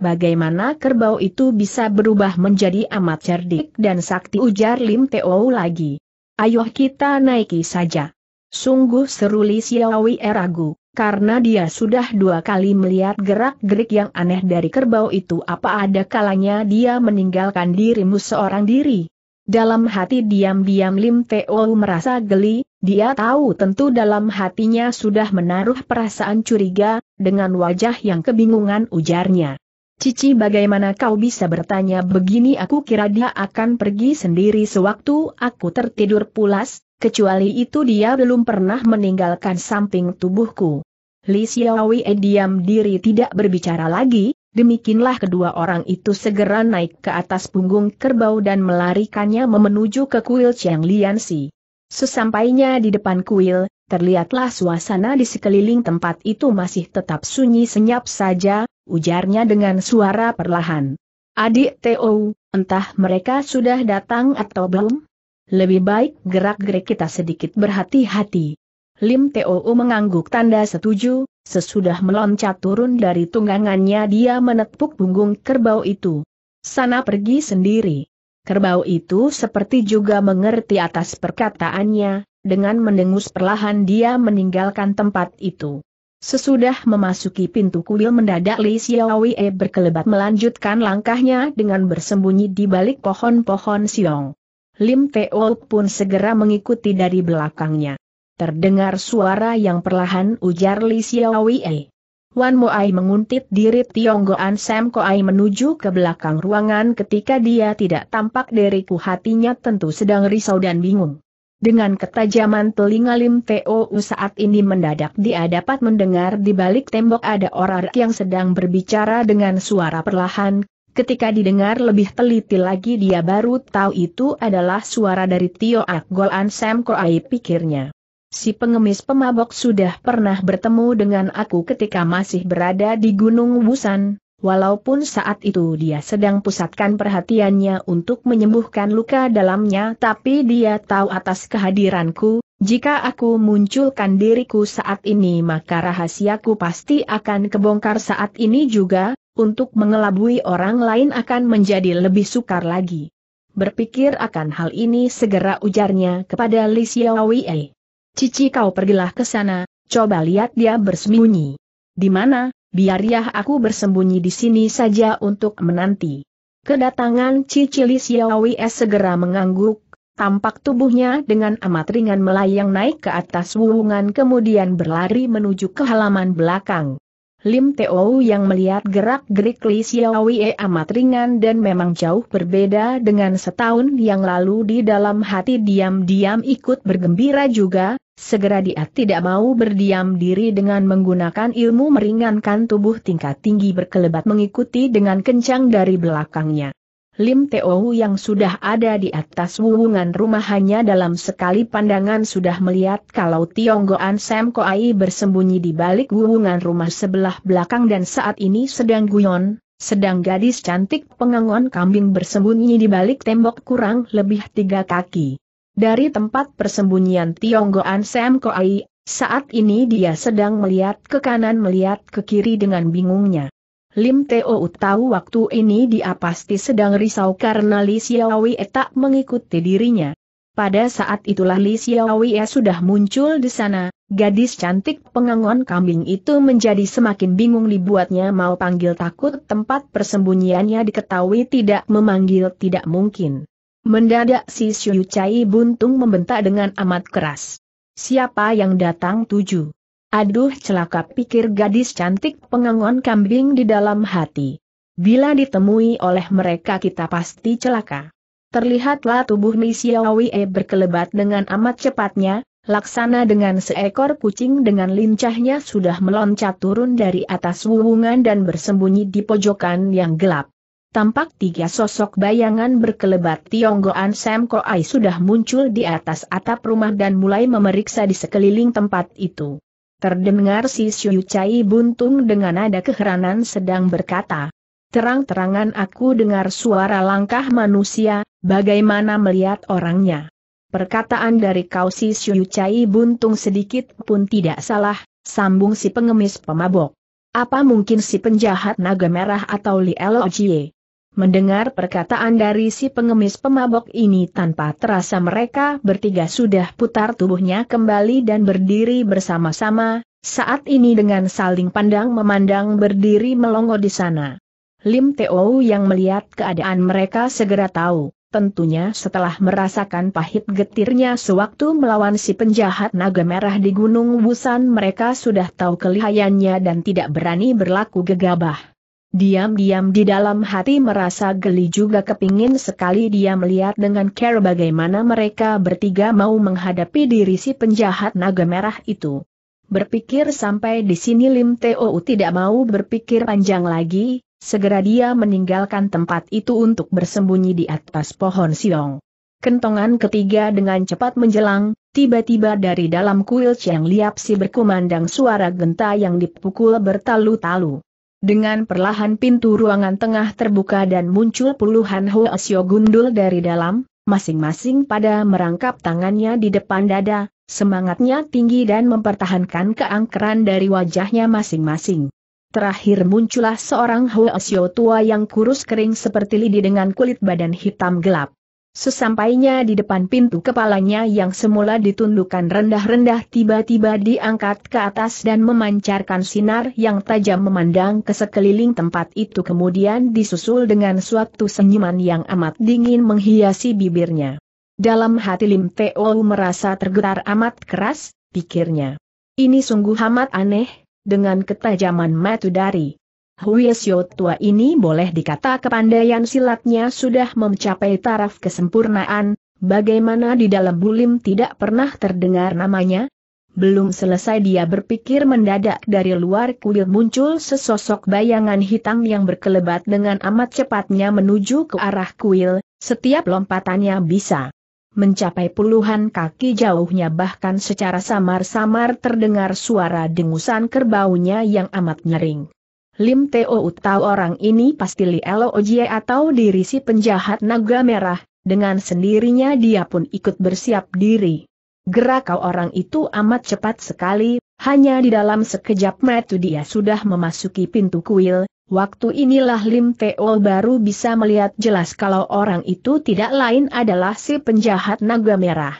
bagaimana kerbau itu bisa berubah menjadi amat cerdik dan sakti ujar Lim Teo lagi. Ayo kita naiki saja. Sungguh seru Li Xiaowi eragu, karena dia sudah dua kali melihat gerak-gerik yang aneh dari kerbau itu apa ada kalanya dia meninggalkan dirimu seorang diri. Dalam hati diam-diam Lim Teo merasa geli, dia tahu tentu dalam hatinya sudah menaruh perasaan curiga, dengan wajah yang kebingungan ujarnya. Cici bagaimana kau bisa bertanya begini aku kira dia akan pergi sendiri sewaktu aku tertidur pulas, kecuali itu dia belum pernah meninggalkan samping tubuhku. Li Xiaowei diam diri tidak berbicara lagi, Demikianlah kedua orang itu segera naik ke atas punggung kerbau dan melarikannya menuju ke kuil Chiang Si. Sesampainya di depan kuil, terlihatlah suasana di sekeliling tempat itu masih tetap sunyi senyap saja, ujarnya dengan suara perlahan. Adik Teo, entah mereka sudah datang atau belum? Lebih baik gerak-gerik kita sedikit berhati-hati. Lim Teo mengangguk tanda setuju, Sesudah meloncat turun dari tunggangannya dia menepuk punggung kerbau itu. Sana pergi sendiri. Kerbau itu seperti juga mengerti atas perkataannya, dengan mendengus perlahan dia meninggalkan tempat itu. Sesudah memasuki pintu kuil mendadak Li Xiaowei berkelebat melanjutkan langkahnya dengan bersembunyi di balik pohon-pohon siong. Lim Teo pun segera mengikuti dari belakangnya. Terdengar suara yang perlahan ujar Li Xiaowei. Wan Moai menguntit diri Tionggoan Sam Koai menuju ke belakang ruangan ketika dia tidak tampak deriku hatinya tentu sedang risau dan bingung. Dengan ketajaman telinga Lim Teo saat ini mendadak dia dapat mendengar di balik tembok ada orang yang sedang berbicara dengan suara perlahan, ketika didengar lebih teliti lagi dia baru tahu itu adalah suara dari Tio Ak Sam Koai pikirnya. Si pengemis pemabok sudah pernah bertemu dengan aku ketika masih berada di Gunung Busan. walaupun saat itu dia sedang pusatkan perhatiannya untuk menyembuhkan luka dalamnya tapi dia tahu atas kehadiranku, jika aku munculkan diriku saat ini maka rahasiaku pasti akan kebongkar saat ini juga, untuk mengelabui orang lain akan menjadi lebih sukar lagi. Berpikir akan hal ini segera ujarnya kepada Li Xiaowei. Cici kau pergilah ke sana, coba lihat dia bersembunyi. Di mana, biar ya aku bersembunyi di sini saja untuk menanti. Kedatangan Cici Li Xiaowies segera mengangguk, tampak tubuhnya dengan amat ringan melayang naik ke atas wuhungan kemudian berlari menuju ke halaman belakang. Lim Teo yang melihat gerak-gerik Li Xiaowie amat ringan dan memang jauh berbeda dengan setahun yang lalu di dalam hati diam-diam ikut bergembira juga, segera dia tidak mau berdiam diri dengan menggunakan ilmu meringankan tubuh tingkat tinggi berkelebat mengikuti dengan kencang dari belakangnya. Lim Teo yang sudah ada di atas wuwungan rumah hanya dalam sekali pandangan sudah melihat kalau Tionggoan Sam Koai bersembunyi di balik wuwungan rumah sebelah belakang dan saat ini sedang guyon, sedang gadis cantik pengangon kambing bersembunyi di balik tembok kurang lebih tiga kaki. Dari tempat persembunyian Tionggoan Sam Koai, saat ini dia sedang melihat ke kanan melihat ke kiri dengan bingungnya. Lim Teo tahu waktu ini dia pasti sedang risau karena Li Xiaowie tak mengikuti dirinya. Pada saat itulah Li Xiaowie sudah muncul di sana, gadis cantik pengangon kambing itu menjadi semakin bingung dibuatnya mau panggil takut tempat persembunyiannya diketahui tidak memanggil tidak mungkin. Mendadak si Xiu Cai buntung membentak dengan amat keras. Siapa yang datang tujuh? Aduh celaka pikir gadis cantik pengangon kambing di dalam hati. Bila ditemui oleh mereka kita pasti celaka. Terlihatlah tubuh E berkelebat dengan amat cepatnya, laksana dengan seekor kucing dengan lincahnya sudah meloncat turun dari atas wuwungan dan bersembunyi di pojokan yang gelap. Tampak tiga sosok bayangan berkelebat Tionggoan Sam Koai sudah muncul di atas atap rumah dan mulai memeriksa di sekeliling tempat itu. Terdengar si Xiu Chai buntung dengan nada keheranan sedang berkata. Terang-terangan aku dengar suara langkah manusia, bagaimana melihat orangnya. Perkataan dari kau si Xiu Chai buntung sedikit pun tidak salah, sambung si pengemis pemabok. Apa mungkin si penjahat naga merah atau Li Jie? Mendengar perkataan dari si pengemis pemabok ini tanpa terasa mereka bertiga sudah putar tubuhnya kembali dan berdiri bersama-sama, saat ini dengan saling pandang memandang berdiri melongo di sana. Lim Teo yang melihat keadaan mereka segera tahu, tentunya setelah merasakan pahit getirnya sewaktu melawan si penjahat naga merah di Gunung Busan mereka sudah tahu kelihayannya dan tidak berani berlaku gegabah. Diam-diam di dalam hati merasa geli juga kepingin sekali dia melihat dengan care bagaimana mereka bertiga mau menghadapi diri si penjahat naga merah itu. Berpikir sampai di sini Lim Teo tidak mau berpikir panjang lagi, segera dia meninggalkan tempat itu untuk bersembunyi di atas pohon siong. Kentongan ketiga dengan cepat menjelang, tiba-tiba dari dalam kuil Chiang Liap si berkumandang suara genta yang dipukul bertalu-talu. Dengan perlahan pintu ruangan tengah terbuka dan muncul puluhan Hoesyo gundul dari dalam, masing-masing pada merangkap tangannya di depan dada, semangatnya tinggi dan mempertahankan keangkeran dari wajahnya masing-masing. Terakhir muncullah seorang Hoesyo tua yang kurus kering seperti lidi dengan kulit badan hitam gelap. Sesampainya di depan pintu kepalanya yang semula ditundukkan rendah-rendah tiba-tiba diangkat ke atas dan memancarkan sinar yang tajam memandang ke sekeliling tempat itu kemudian disusul dengan suatu senyuman yang amat dingin menghiasi bibirnya. Dalam hati Lim Teo merasa tergetar amat keras, pikirnya. Ini sungguh amat aneh, dengan ketajaman matu dari Huiesyo tua ini boleh dikata kepandaian silatnya sudah mencapai taraf kesempurnaan, bagaimana di dalam bulim tidak pernah terdengar namanya? Belum selesai dia berpikir mendadak dari luar kuil muncul sesosok bayangan hitam yang berkelebat dengan amat cepatnya menuju ke arah kuil, setiap lompatannya bisa mencapai puluhan kaki jauhnya bahkan secara samar-samar terdengar suara dengusan kerbaunya yang amat nyering. Lim Teo tahu orang ini pasti Li Elo Ojie atau diri si penjahat naga merah, dengan sendirinya dia pun ikut bersiap diri. Gerak kau orang itu amat cepat sekali, hanya di dalam sekejap metu dia sudah memasuki pintu kuil, waktu inilah Lim Teo baru bisa melihat jelas kalau orang itu tidak lain adalah si penjahat naga merah.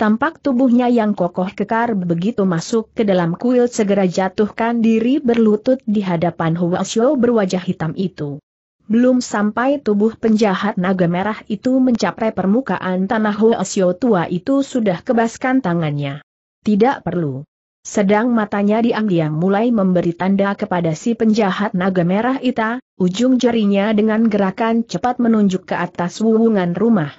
Tampak tubuhnya yang kokoh kekar begitu masuk ke dalam kuil segera jatuhkan diri berlutut di hadapan Hua Xiao berwajah hitam itu. Belum sampai tubuh penjahat naga merah itu mencapai permukaan tanah Hua Xiao tua itu sudah kebaskan tangannya. Tidak perlu. Sedang matanya diam-diam mulai memberi tanda kepada si penjahat naga merah itu, ujung jarinya dengan gerakan cepat menunjuk ke atas wuwungan rumah.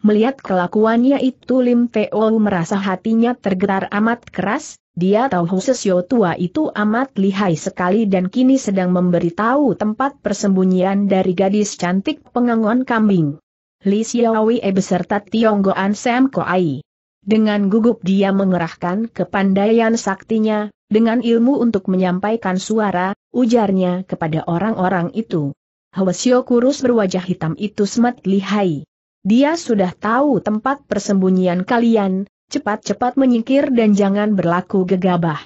Melihat kelakuannya itu Lim Teo merasa hatinya tergetar amat keras, dia tahu Husesyo tua itu amat lihai sekali dan kini sedang memberitahu tempat persembunyian dari gadis cantik pengangon kambing. Li Xiaowei eh, beserta Tionggoan Sam Koai. Dengan gugup dia mengerahkan kepandaian saktinya, dengan ilmu untuk menyampaikan suara, ujarnya kepada orang-orang itu. Hwasyo kurus berwajah hitam itu semat lihai. Dia sudah tahu tempat persembunyian kalian, cepat-cepat menyingkir dan jangan berlaku gegabah.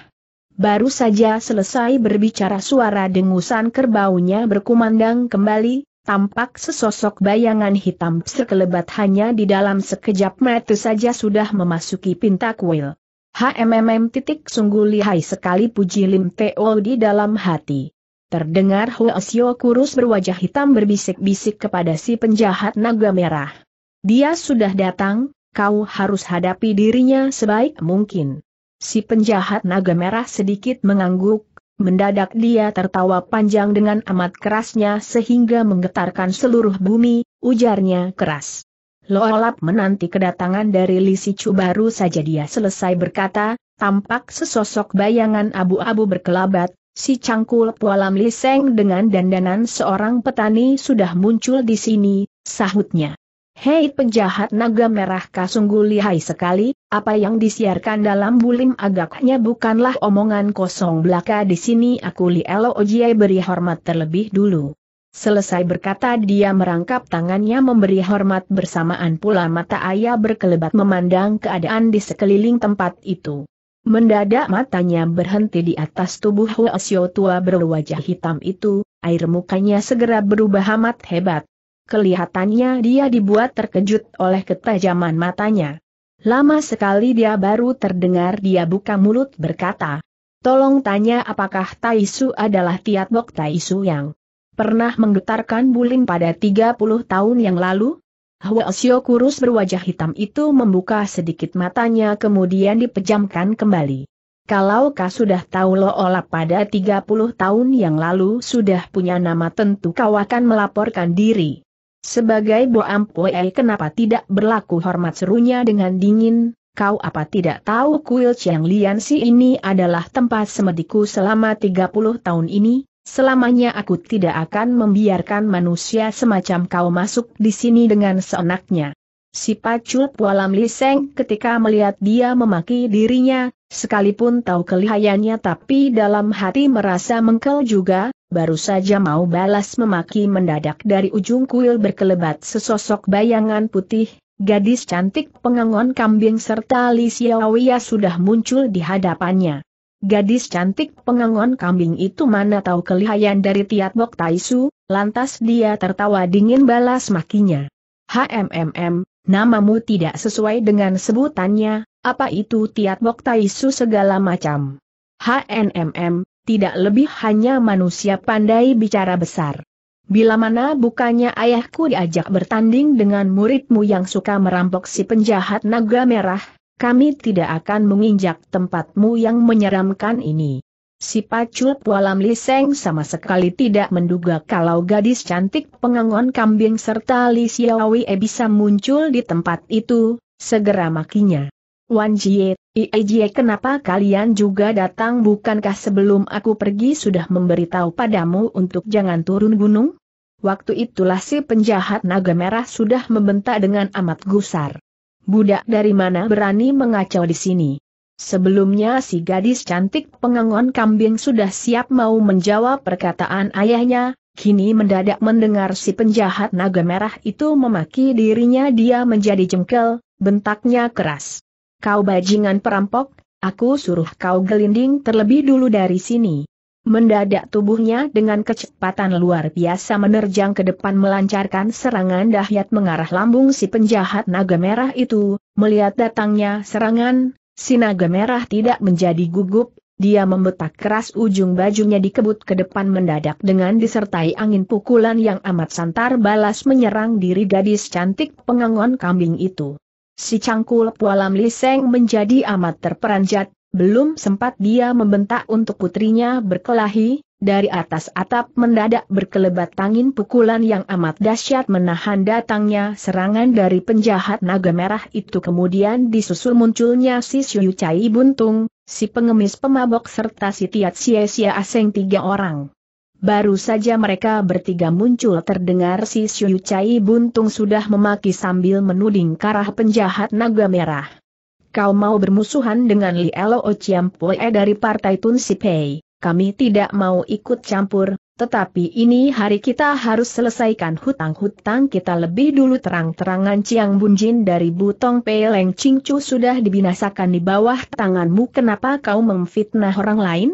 Baru saja selesai berbicara suara dengusan kerbaunya berkumandang kembali, tampak sesosok bayangan hitam sekelebat hanya di dalam sekejap mata saja sudah memasuki pinta kuil. HMMM titik sungguh lihai sekali puji Lim Teo di dalam hati. Terdengar Sio kurus berwajah hitam berbisik-bisik kepada si penjahat naga merah. Dia sudah datang, kau harus hadapi dirinya sebaik mungkin. Si penjahat naga merah sedikit mengangguk, mendadak dia tertawa panjang dengan amat kerasnya sehingga menggetarkan seluruh bumi, ujarnya keras. Loalap menanti kedatangan dari Lisi Chu baru saja dia selesai berkata, tampak sesosok bayangan abu-abu berkelabat, si cangkul pualam Liseng dengan dandanan seorang petani sudah muncul di sini, sahutnya. Hei penjahat naga merah kasungguh lihai sekali, apa yang disiarkan dalam bulim agaknya bukanlah omongan kosong belaka di sini aku Lielo Ojie beri hormat terlebih dulu. Selesai berkata dia merangkap tangannya memberi hormat bersamaan pula mata ayah berkelebat memandang keadaan di sekeliling tempat itu. Mendadak matanya berhenti di atas tubuh Huasyo tua berwajah hitam itu, air mukanya segera berubah amat hebat, Kelihatannya dia dibuat terkejut oleh ketajaman matanya. Lama sekali dia baru terdengar dia buka mulut berkata, Tolong tanya apakah Taisu adalah Tiatbok Taisu yang pernah menggetarkan bulim pada 30 tahun yang lalu? Hwasyo kurus berwajah hitam itu membuka sedikit matanya kemudian dipejamkan kembali. Kalau kau sudah tahu lo olah pada 30 tahun yang lalu sudah punya nama tentu kau akan melaporkan diri. Sebagai Bo Ampue kenapa tidak berlaku hormat serunya dengan dingin, kau apa tidak tahu kuil Chiang Lian Si ini adalah tempat semediku selama 30 tahun ini, selamanya aku tidak akan membiarkan manusia semacam kau masuk di sini dengan seenaknya. Si Pacul Pualam Liseng ketika melihat dia memaki dirinya, sekalipun tahu kelihayannya tapi dalam hati merasa mengkel juga, baru saja mau balas memaki mendadak dari ujung kuil berkelebat sesosok bayangan putih, gadis cantik pengangon kambing serta Li Xiaoya sudah muncul di hadapannya. Gadis cantik pengangon kambing itu mana tahu kelihayan dari Tiat Bok Taisu, lantas dia tertawa dingin balas makinya. HMMM, namamu tidak sesuai dengan sebutannya, apa itu Tiat Bok Taisu segala macam. HNMM, tidak lebih hanya manusia pandai bicara besar. Bila mana bukannya ayahku diajak bertanding dengan muridmu yang suka merampok si penjahat naga merah, kami tidak akan menginjak tempatmu yang menyeramkan ini. Si pacul pualam liseng sama sekali tidak menduga kalau gadis cantik pengangon kambing serta lisiawi e bisa muncul di tempat itu, segera makinya. Wan Jie, Ie Jie kenapa kalian juga datang bukankah sebelum aku pergi sudah memberitahu padamu untuk jangan turun gunung? Waktu itulah si penjahat naga merah sudah membentak dengan amat gusar. Budak dari mana berani mengacau di sini? Sebelumnya si gadis cantik pengangon kambing sudah siap mau menjawab perkataan ayahnya, kini mendadak mendengar si penjahat naga merah itu memaki dirinya dia menjadi jengkel, bentaknya keras. Kau bajingan perampok, aku suruh kau gelinding terlebih dulu dari sini. Mendadak tubuhnya dengan kecepatan luar biasa menerjang ke depan melancarkan serangan dahyat mengarah lambung si penjahat naga merah itu, melihat datangnya serangan, si naga merah tidak menjadi gugup, dia membetak keras ujung bajunya dikebut ke depan mendadak dengan disertai angin pukulan yang amat santar balas menyerang diri gadis cantik pengangon kambing itu. Si cangkul pualam Liseng menjadi amat terperanjat, belum sempat dia membentak untuk putrinya berkelahi, dari atas atap mendadak berkelebat tangin pukulan yang amat dahsyat menahan datangnya serangan dari penjahat naga merah itu kemudian disusul munculnya si Shuyu Cai Buntung, si pengemis pemabok serta si Tiat Sia Aseng tiga orang. Baru saja mereka bertiga muncul terdengar si Syu Chai Buntung sudah memaki sambil menuding karah penjahat naga merah. Kau mau bermusuhan dengan Li Elo Chiampoe dari Partai Tun Sipei, kami tidak mau ikut campur, tetapi ini hari kita harus selesaikan hutang-hutang kita lebih dulu terang-terangan Ciang Bunjin dari Butong Pei Ching Cincu sudah dibinasakan di bawah tanganmu kenapa kau memfitnah orang lain?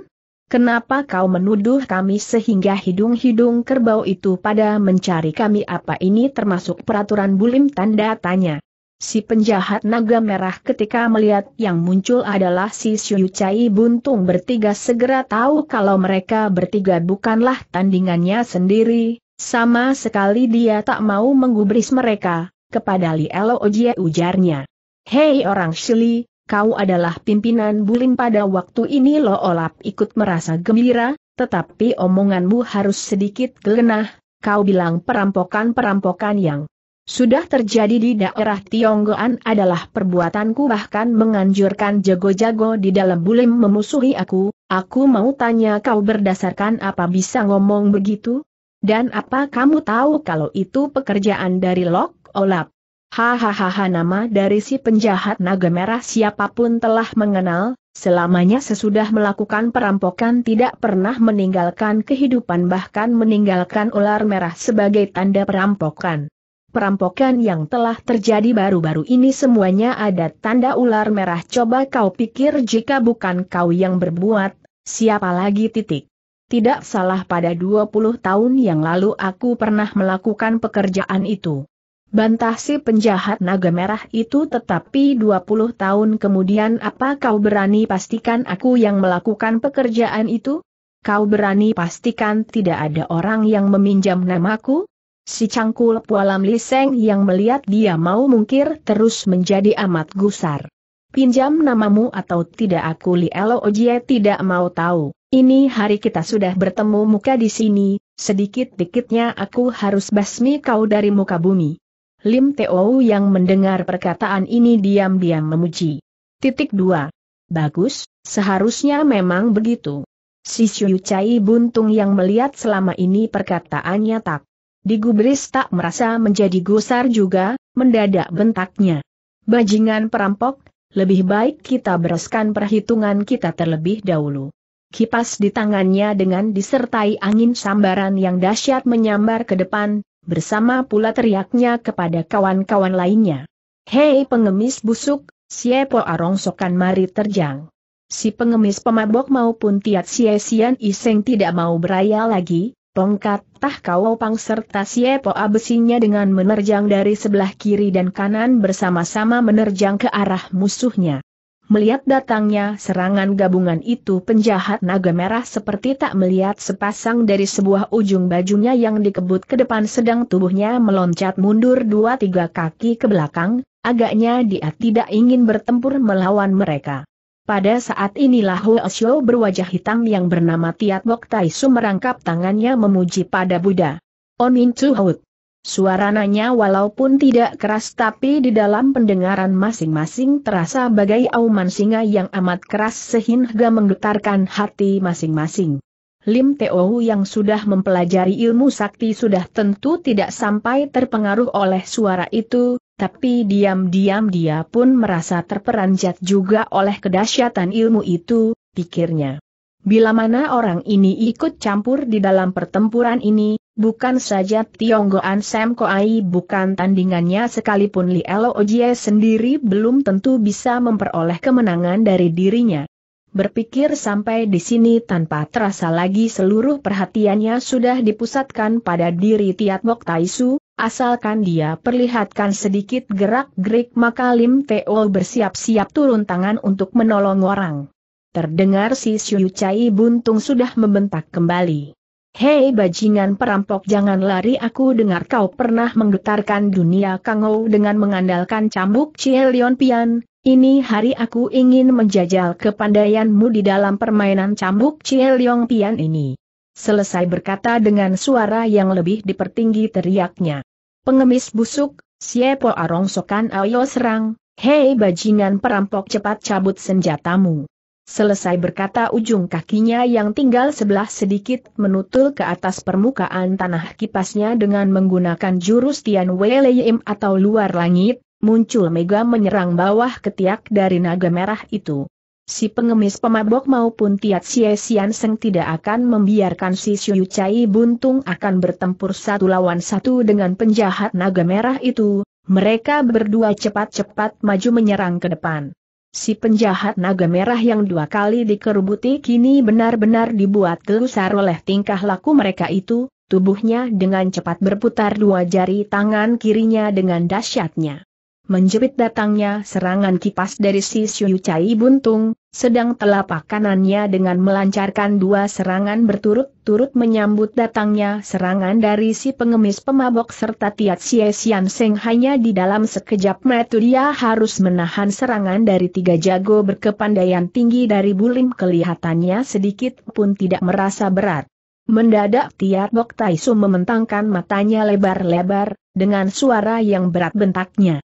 Kenapa kau menuduh kami sehingga hidung-hidung kerbau itu pada mencari kami apa ini termasuk peraturan bulim tanda tanya. Si penjahat naga merah ketika melihat yang muncul adalah si Syu Chai Buntung bertiga segera tahu kalau mereka bertiga bukanlah tandingannya sendiri, sama sekali dia tak mau menggubris mereka, kepada Li Elo Ojie ujarnya. Hei orang Shili, kau adalah pimpinan Bulim pada waktu ini Lo Olap ikut merasa gembira, tetapi omonganmu harus sedikit gelenah, kau bilang perampokan-perampokan yang sudah terjadi di daerah Tionggoan adalah perbuatanku bahkan menganjurkan jago-jago di dalam bulim memusuhi aku, aku mau tanya kau berdasarkan apa bisa ngomong begitu? Dan apa kamu tahu kalau itu pekerjaan dari Lok Olap? Hahaha nama dari si penjahat naga merah siapapun telah mengenal, selamanya sesudah melakukan perampokan tidak pernah meninggalkan kehidupan bahkan meninggalkan ular merah sebagai tanda perampokan. Perampokan yang telah terjadi baru-baru ini semuanya ada tanda ular merah coba kau pikir jika bukan kau yang berbuat, siapa lagi titik. Tidak salah pada 20 tahun yang lalu aku pernah melakukan pekerjaan itu. Bantah si penjahat naga merah itu tetapi 20 tahun kemudian apa kau berani pastikan aku yang melakukan pekerjaan itu? Kau berani pastikan tidak ada orang yang meminjam namaku? Si cangkul pualam liseng yang melihat dia mau mungkir terus menjadi amat gusar. Pinjam namamu atau tidak aku Lielo Ojie tidak mau tahu. Ini hari kita sudah bertemu muka di sini, sedikit-dikitnya aku harus basmi kau dari muka bumi. Lim Teo yang mendengar perkataan ini diam-diam memuji. Titik 2. Bagus, seharusnya memang begitu. Si Shuyu Chai Buntung yang melihat selama ini perkataannya tak. Digubris tak merasa menjadi gusar juga, mendadak bentaknya. Bajingan perampok, lebih baik kita bereskan perhitungan kita terlebih dahulu. Kipas di tangannya dengan disertai angin sambaran yang dahsyat menyambar ke depan, bersama pula teriaknya kepada kawan-kawan lainnya. Hei pengemis busuk, arong arongsokan mari terjang. Si pengemis pemabok maupun tiat siesian iseng tidak mau beraya lagi, tongkat tah kawopang serta siapa abesinya dengan menerjang dari sebelah kiri dan kanan bersama-sama menerjang ke arah musuhnya. Melihat datangnya serangan gabungan itu penjahat naga merah seperti tak melihat sepasang dari sebuah ujung bajunya yang dikebut ke depan sedang tubuhnya meloncat mundur dua tiga kaki ke belakang, agaknya dia tidak ingin bertempur melawan mereka. Pada saat inilah Huo Xiu berwajah hitam yang bernama Tiat Wok Tai Su merangkap tangannya memuji pada Buddha. Onin Chuhut. Suaranya walaupun tidak keras tapi di dalam pendengaran masing-masing terasa bagai auman singa yang amat keras sehingga menggetarkan hati masing-masing. Lim Teo yang sudah mempelajari ilmu sakti sudah tentu tidak sampai terpengaruh oleh suara itu, tapi diam-diam dia pun merasa terperanjat juga oleh kedahsyatan ilmu itu, pikirnya. Bila mana orang ini ikut campur di dalam pertempuran ini, bukan saja Tionggo Sam Koai bukan tandingannya sekalipun Li Elo Ojie sendiri belum tentu bisa memperoleh kemenangan dari dirinya. Berpikir sampai di sini tanpa terasa lagi seluruh perhatiannya sudah dipusatkan pada diri Tiat Mok Taisu, asalkan dia perlihatkan sedikit gerak-gerik maka Lim Teo bersiap-siap turun tangan untuk menolong orang. Terdengar si Siu Chai Buntung sudah membentak kembali. Hei bajingan perampok jangan lari aku dengar kau pernah menggetarkan dunia kangou dengan mengandalkan cambuk Cielion Pian, ini hari aku ingin menjajal kepandaianmu di dalam permainan cambuk Cielion Pian ini. Selesai berkata dengan suara yang lebih dipertinggi teriaknya. Pengemis busuk, siapa arongsokan ayo serang, hei bajingan perampok cepat cabut senjatamu. Selesai berkata ujung kakinya yang tinggal sebelah sedikit menutul ke atas permukaan tanah kipasnya dengan menggunakan jurus Tian Weileyim atau luar langit, muncul Mega menyerang bawah ketiak dari naga merah itu. Si pengemis pemabok maupun Tiat Xie Sian Seng tidak akan membiarkan si Xiu Cai Buntung akan bertempur satu lawan satu dengan penjahat naga merah itu, mereka berdua cepat-cepat maju menyerang ke depan. Si penjahat naga merah yang dua kali dikerubuti kini benar-benar dibuat gelusar oleh tingkah laku mereka itu, tubuhnya dengan cepat berputar dua jari tangan kirinya dengan dahsyatnya menjepit datangnya serangan kipas dari si Xiu Cai Buntung, sedang telapak kanannya dengan melancarkan dua serangan berturut-turut menyambut datangnya serangan dari si pengemis pemabok serta Tiat Sia Xian Seng hanya di dalam sekejap metu dia harus menahan serangan dari tiga jago berkepandaian tinggi dari Bulim kelihatannya sedikit pun tidak merasa berat. Mendadak Tiat Bok Taisu mementangkan matanya lebar-lebar, dengan suara yang berat bentaknya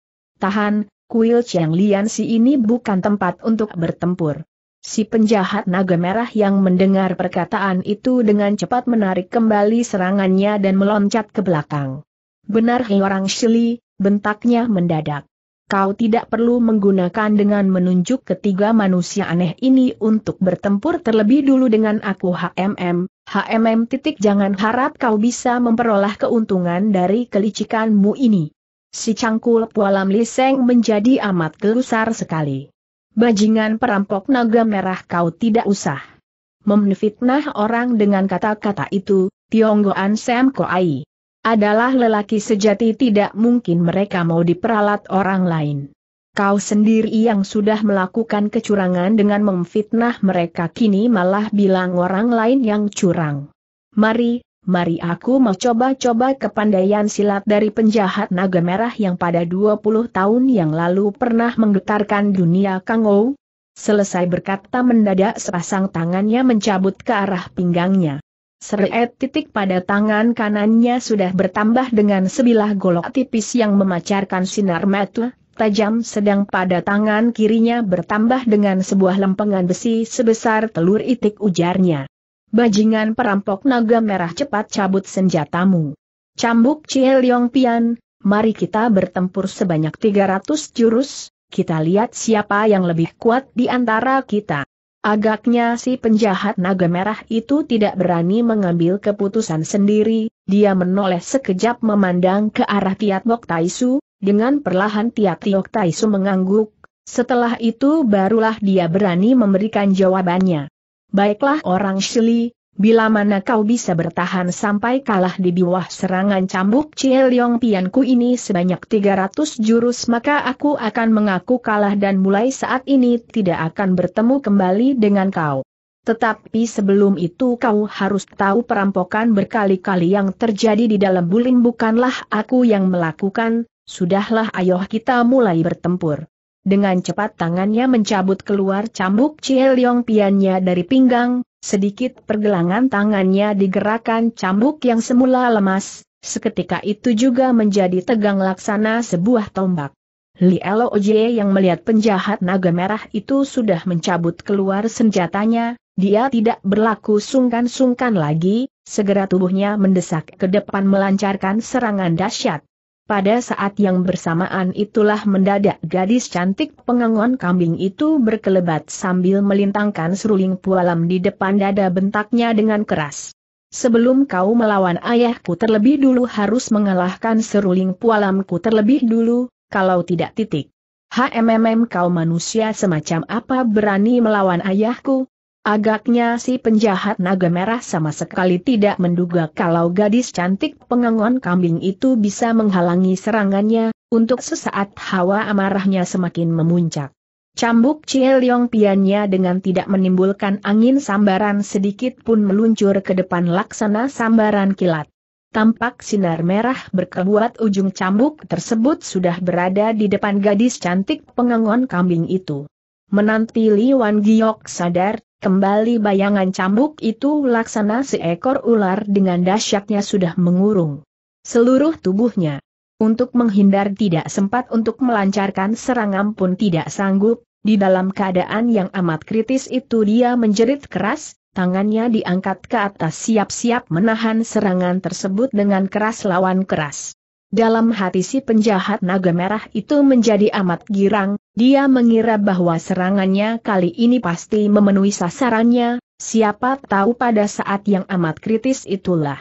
tahan, kuil Chiang Lian si ini bukan tempat untuk bertempur. Si penjahat naga merah yang mendengar perkataan itu dengan cepat menarik kembali serangannya dan meloncat ke belakang. Benar hei orang Shili, bentaknya mendadak. Kau tidak perlu menggunakan dengan menunjuk ketiga manusia aneh ini untuk bertempur terlebih dulu dengan aku HMM, HMM titik jangan harap kau bisa memperoleh keuntungan dari kelicikanmu ini si cangkul pualam liseng menjadi amat gelusar sekali. Bajingan perampok naga merah kau tidak usah. Memfitnah orang dengan kata-kata itu, Tionggoan Sam Koai. Adalah lelaki sejati tidak mungkin mereka mau diperalat orang lain. Kau sendiri yang sudah melakukan kecurangan dengan memfitnah mereka kini malah bilang orang lain yang curang. Mari, mari aku mau coba-coba kepandaian silat dari penjahat naga merah yang pada 20 tahun yang lalu pernah menggetarkan dunia Kangou. Selesai berkata mendadak sepasang tangannya mencabut ke arah pinggangnya. Seret titik pada tangan kanannya sudah bertambah dengan sebilah golok tipis yang memancarkan sinar mata tajam sedang pada tangan kirinya bertambah dengan sebuah lempengan besi sebesar telur itik ujarnya. Bajingan perampok naga merah cepat cabut senjatamu. Cambuk Cie Leong Pian, mari kita bertempur sebanyak 300 jurus, kita lihat siapa yang lebih kuat di antara kita. Agaknya si penjahat naga merah itu tidak berani mengambil keputusan sendiri, dia menoleh sekejap memandang ke arah Tiat Bok Taisu, dengan perlahan Tiat Bok Taisu mengangguk, setelah itu barulah dia berani memberikan jawabannya baiklah orang Shili, bila mana kau bisa bertahan sampai kalah di bawah serangan cambuk Cieliong Pianku ini sebanyak 300 jurus maka aku akan mengaku kalah dan mulai saat ini tidak akan bertemu kembali dengan kau. Tetapi sebelum itu kau harus tahu perampokan berkali-kali yang terjadi di dalam bulim bukanlah aku yang melakukan, sudahlah ayo kita mulai bertempur. Dengan cepat tangannya mencabut keluar cambuk Cie Leong Piannya dari pinggang, sedikit pergelangan tangannya digerakkan cambuk yang semula lemas, seketika itu juga menjadi tegang laksana sebuah tombak. Li Elo Oje yang melihat penjahat naga merah itu sudah mencabut keluar senjatanya, dia tidak berlaku sungkan-sungkan lagi, segera tubuhnya mendesak ke depan melancarkan serangan dahsyat. Pada saat yang bersamaan itulah mendadak gadis cantik pengangon kambing itu berkelebat sambil melintangkan seruling pualam di depan dada bentaknya dengan keras. Sebelum kau melawan ayahku terlebih dulu harus mengalahkan seruling pualamku terlebih dulu, kalau tidak titik. HMMM kau manusia semacam apa berani melawan ayahku, Agaknya si penjahat naga merah sama sekali tidak menduga kalau gadis cantik pengangon kambing itu bisa menghalangi serangannya, untuk sesaat hawa amarahnya semakin memuncak. Cambuk Cie Leong Piannya dengan tidak menimbulkan angin sambaran sedikit pun meluncur ke depan laksana sambaran kilat. Tampak sinar merah berkebuat ujung cambuk tersebut sudah berada di depan gadis cantik pengangon kambing itu. Menanti Li Wan Giok sadar Kembali bayangan cambuk itu laksana seekor ular dengan dahsyatnya sudah mengurung seluruh tubuhnya. Untuk menghindar tidak sempat untuk melancarkan serangan pun tidak sanggup, di dalam keadaan yang amat kritis itu dia menjerit keras, tangannya diangkat ke atas siap-siap menahan serangan tersebut dengan keras lawan keras. Dalam hati si penjahat naga merah itu menjadi amat girang, dia mengira bahwa serangannya kali ini pasti memenuhi sasarannya, siapa tahu pada saat yang amat kritis itulah.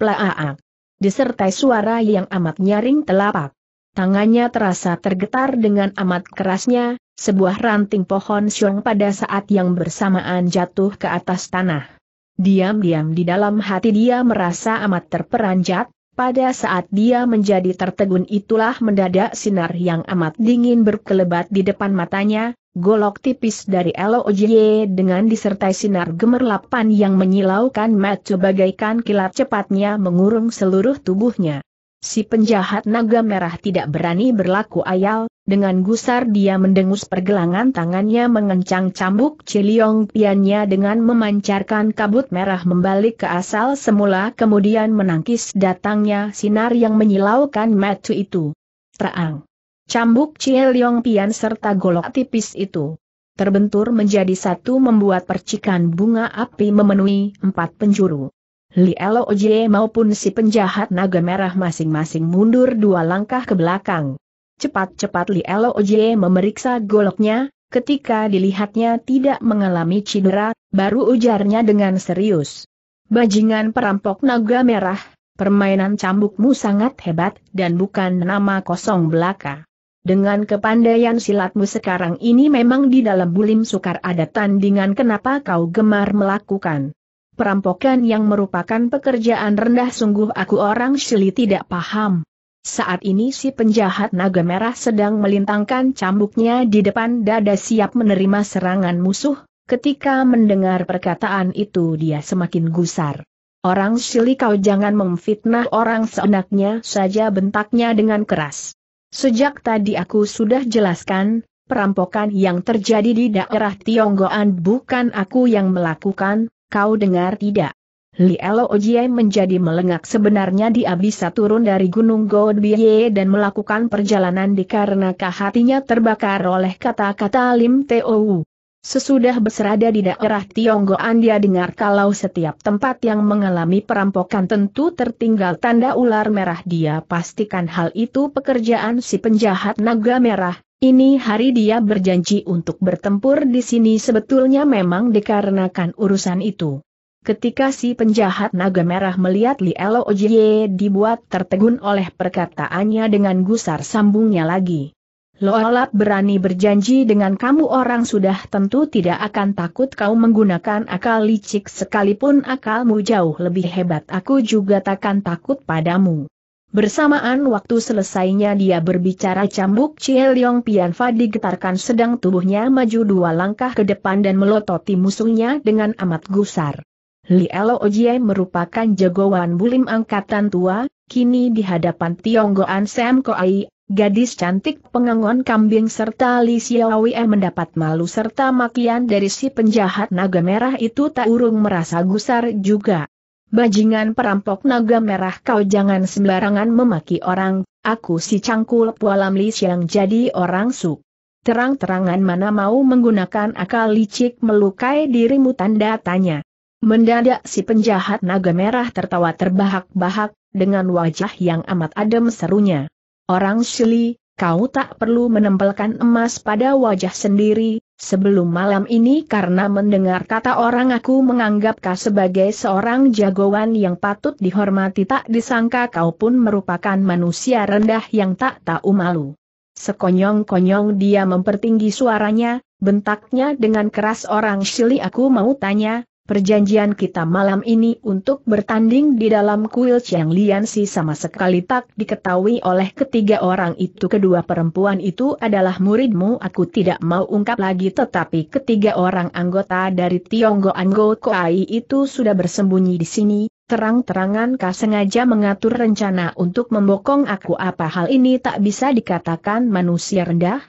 Plaaak. Disertai suara yang amat nyaring telapak. Tangannya terasa tergetar dengan amat kerasnya, sebuah ranting pohon siung pada saat yang bersamaan jatuh ke atas tanah. Diam-diam di dalam hati dia merasa amat terperanjat, pada saat dia menjadi tertegun itulah mendadak sinar yang amat dingin berkelebat di depan matanya, golok tipis dari LOJ dengan disertai sinar gemerlapan yang menyilaukan mata bagaikan kilat cepatnya mengurung seluruh tubuhnya. Si penjahat naga merah tidak berani berlaku ayal, dengan gusar dia mendengus pergelangan tangannya mengencang cambuk ciliong piannya dengan memancarkan kabut merah membalik ke asal semula kemudian menangkis datangnya sinar yang menyilaukan metu itu. Terang. Cambuk ciliong pian serta golok tipis itu. Terbentur menjadi satu membuat percikan bunga api memenuhi empat penjuru. Li Loj maupun si penjahat naga merah masing-masing mundur dua langkah ke belakang. Cepat-cepat Li Loj memeriksa goloknya, ketika dilihatnya tidak mengalami cedera, baru ujarnya dengan serius. Bajingan perampok naga merah, permainan cambukmu sangat hebat dan bukan nama kosong belaka. Dengan kepandaian silatmu sekarang ini memang di dalam bulim sukar ada tandingan kenapa kau gemar melakukan perampokan yang merupakan pekerjaan rendah sungguh aku orang Shili tidak paham. Saat ini si penjahat naga merah sedang melintangkan cambuknya di depan dada siap menerima serangan musuh, ketika mendengar perkataan itu dia semakin gusar. Orang Shili kau jangan memfitnah orang seenaknya saja bentaknya dengan keras. Sejak tadi aku sudah jelaskan, perampokan yang terjadi di daerah Tionggoan bukan aku yang melakukan, Kau dengar tidak? Lielo Ojie menjadi melengak sebenarnya dia bisa turun dari Gunung Godbye dan melakukan perjalanan dikarenakan hatinya terbakar oleh kata-kata Lim Tou. Sesudah berserada di daerah Tionggoan dia dengar kalau setiap tempat yang mengalami perampokan tentu tertinggal tanda ular merah dia pastikan hal itu pekerjaan si penjahat naga merah, ini hari dia berjanji untuk bertempur di sini sebetulnya memang dikarenakan urusan itu. Ketika si penjahat naga merah melihat Li Elo Ojie dibuat tertegun oleh perkataannya dengan gusar sambungnya lagi. Loalap berani berjanji dengan kamu orang sudah tentu tidak akan takut kau menggunakan akal licik sekalipun akalmu jauh lebih hebat aku juga takkan takut padamu. Bersamaan waktu selesainya dia berbicara cambuk Cie Leong Pianfa digetarkan sedang tubuhnya maju dua langkah ke depan dan melototi musuhnya dengan amat gusar. Li Elo Ojie merupakan jagoan bulim angkatan tua, kini di hadapan Tionggoan Sam Koai, gadis cantik pengangon kambing serta Li Xiaowie mendapat malu serta makian dari si penjahat naga merah itu tak urung merasa gusar juga. Bajingan perampok naga merah kau jangan sembarangan memaki orang, aku si cangkul pualam lis yang jadi orang suk. Terang-terangan mana mau menggunakan akal licik melukai dirimu tanda tanya. Mendadak si penjahat naga merah tertawa terbahak-bahak, dengan wajah yang amat adem serunya. Orang Sili, kau tak perlu menempelkan emas pada wajah sendiri, Sebelum malam ini karena mendengar kata orang aku menganggap kau sebagai seorang jagoan yang patut dihormati tak disangka kau pun merupakan manusia rendah yang tak tahu malu. Sekonyong-konyong dia mempertinggi suaranya, bentaknya dengan keras orang Shili aku mau tanya, perjanjian kita malam ini untuk bertanding di dalam kuil Chiang Lian Si sama sekali tak diketahui oleh ketiga orang itu. Kedua perempuan itu adalah muridmu aku tidak mau ungkap lagi tetapi ketiga orang anggota dari Tionggo Anggo Koai itu sudah bersembunyi di sini, terang-terangan kau sengaja mengatur rencana untuk membokong aku apa hal ini tak bisa dikatakan manusia rendah?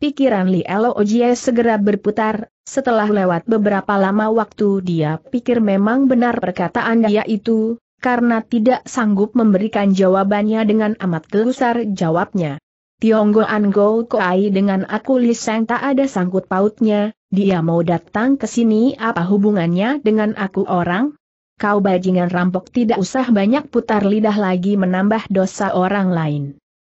Pikiran Li Elo Ojie segera berputar, setelah lewat beberapa lama waktu dia pikir memang benar perkataan dia itu, karena tidak sanggup memberikan jawabannya dengan amat gelusar jawabnya. Tionggo Anggo Koai dengan aku Liseng tak ada sangkut pautnya, dia mau datang ke sini apa hubungannya dengan aku orang? Kau bajingan rampok tidak usah banyak putar lidah lagi menambah dosa orang lain.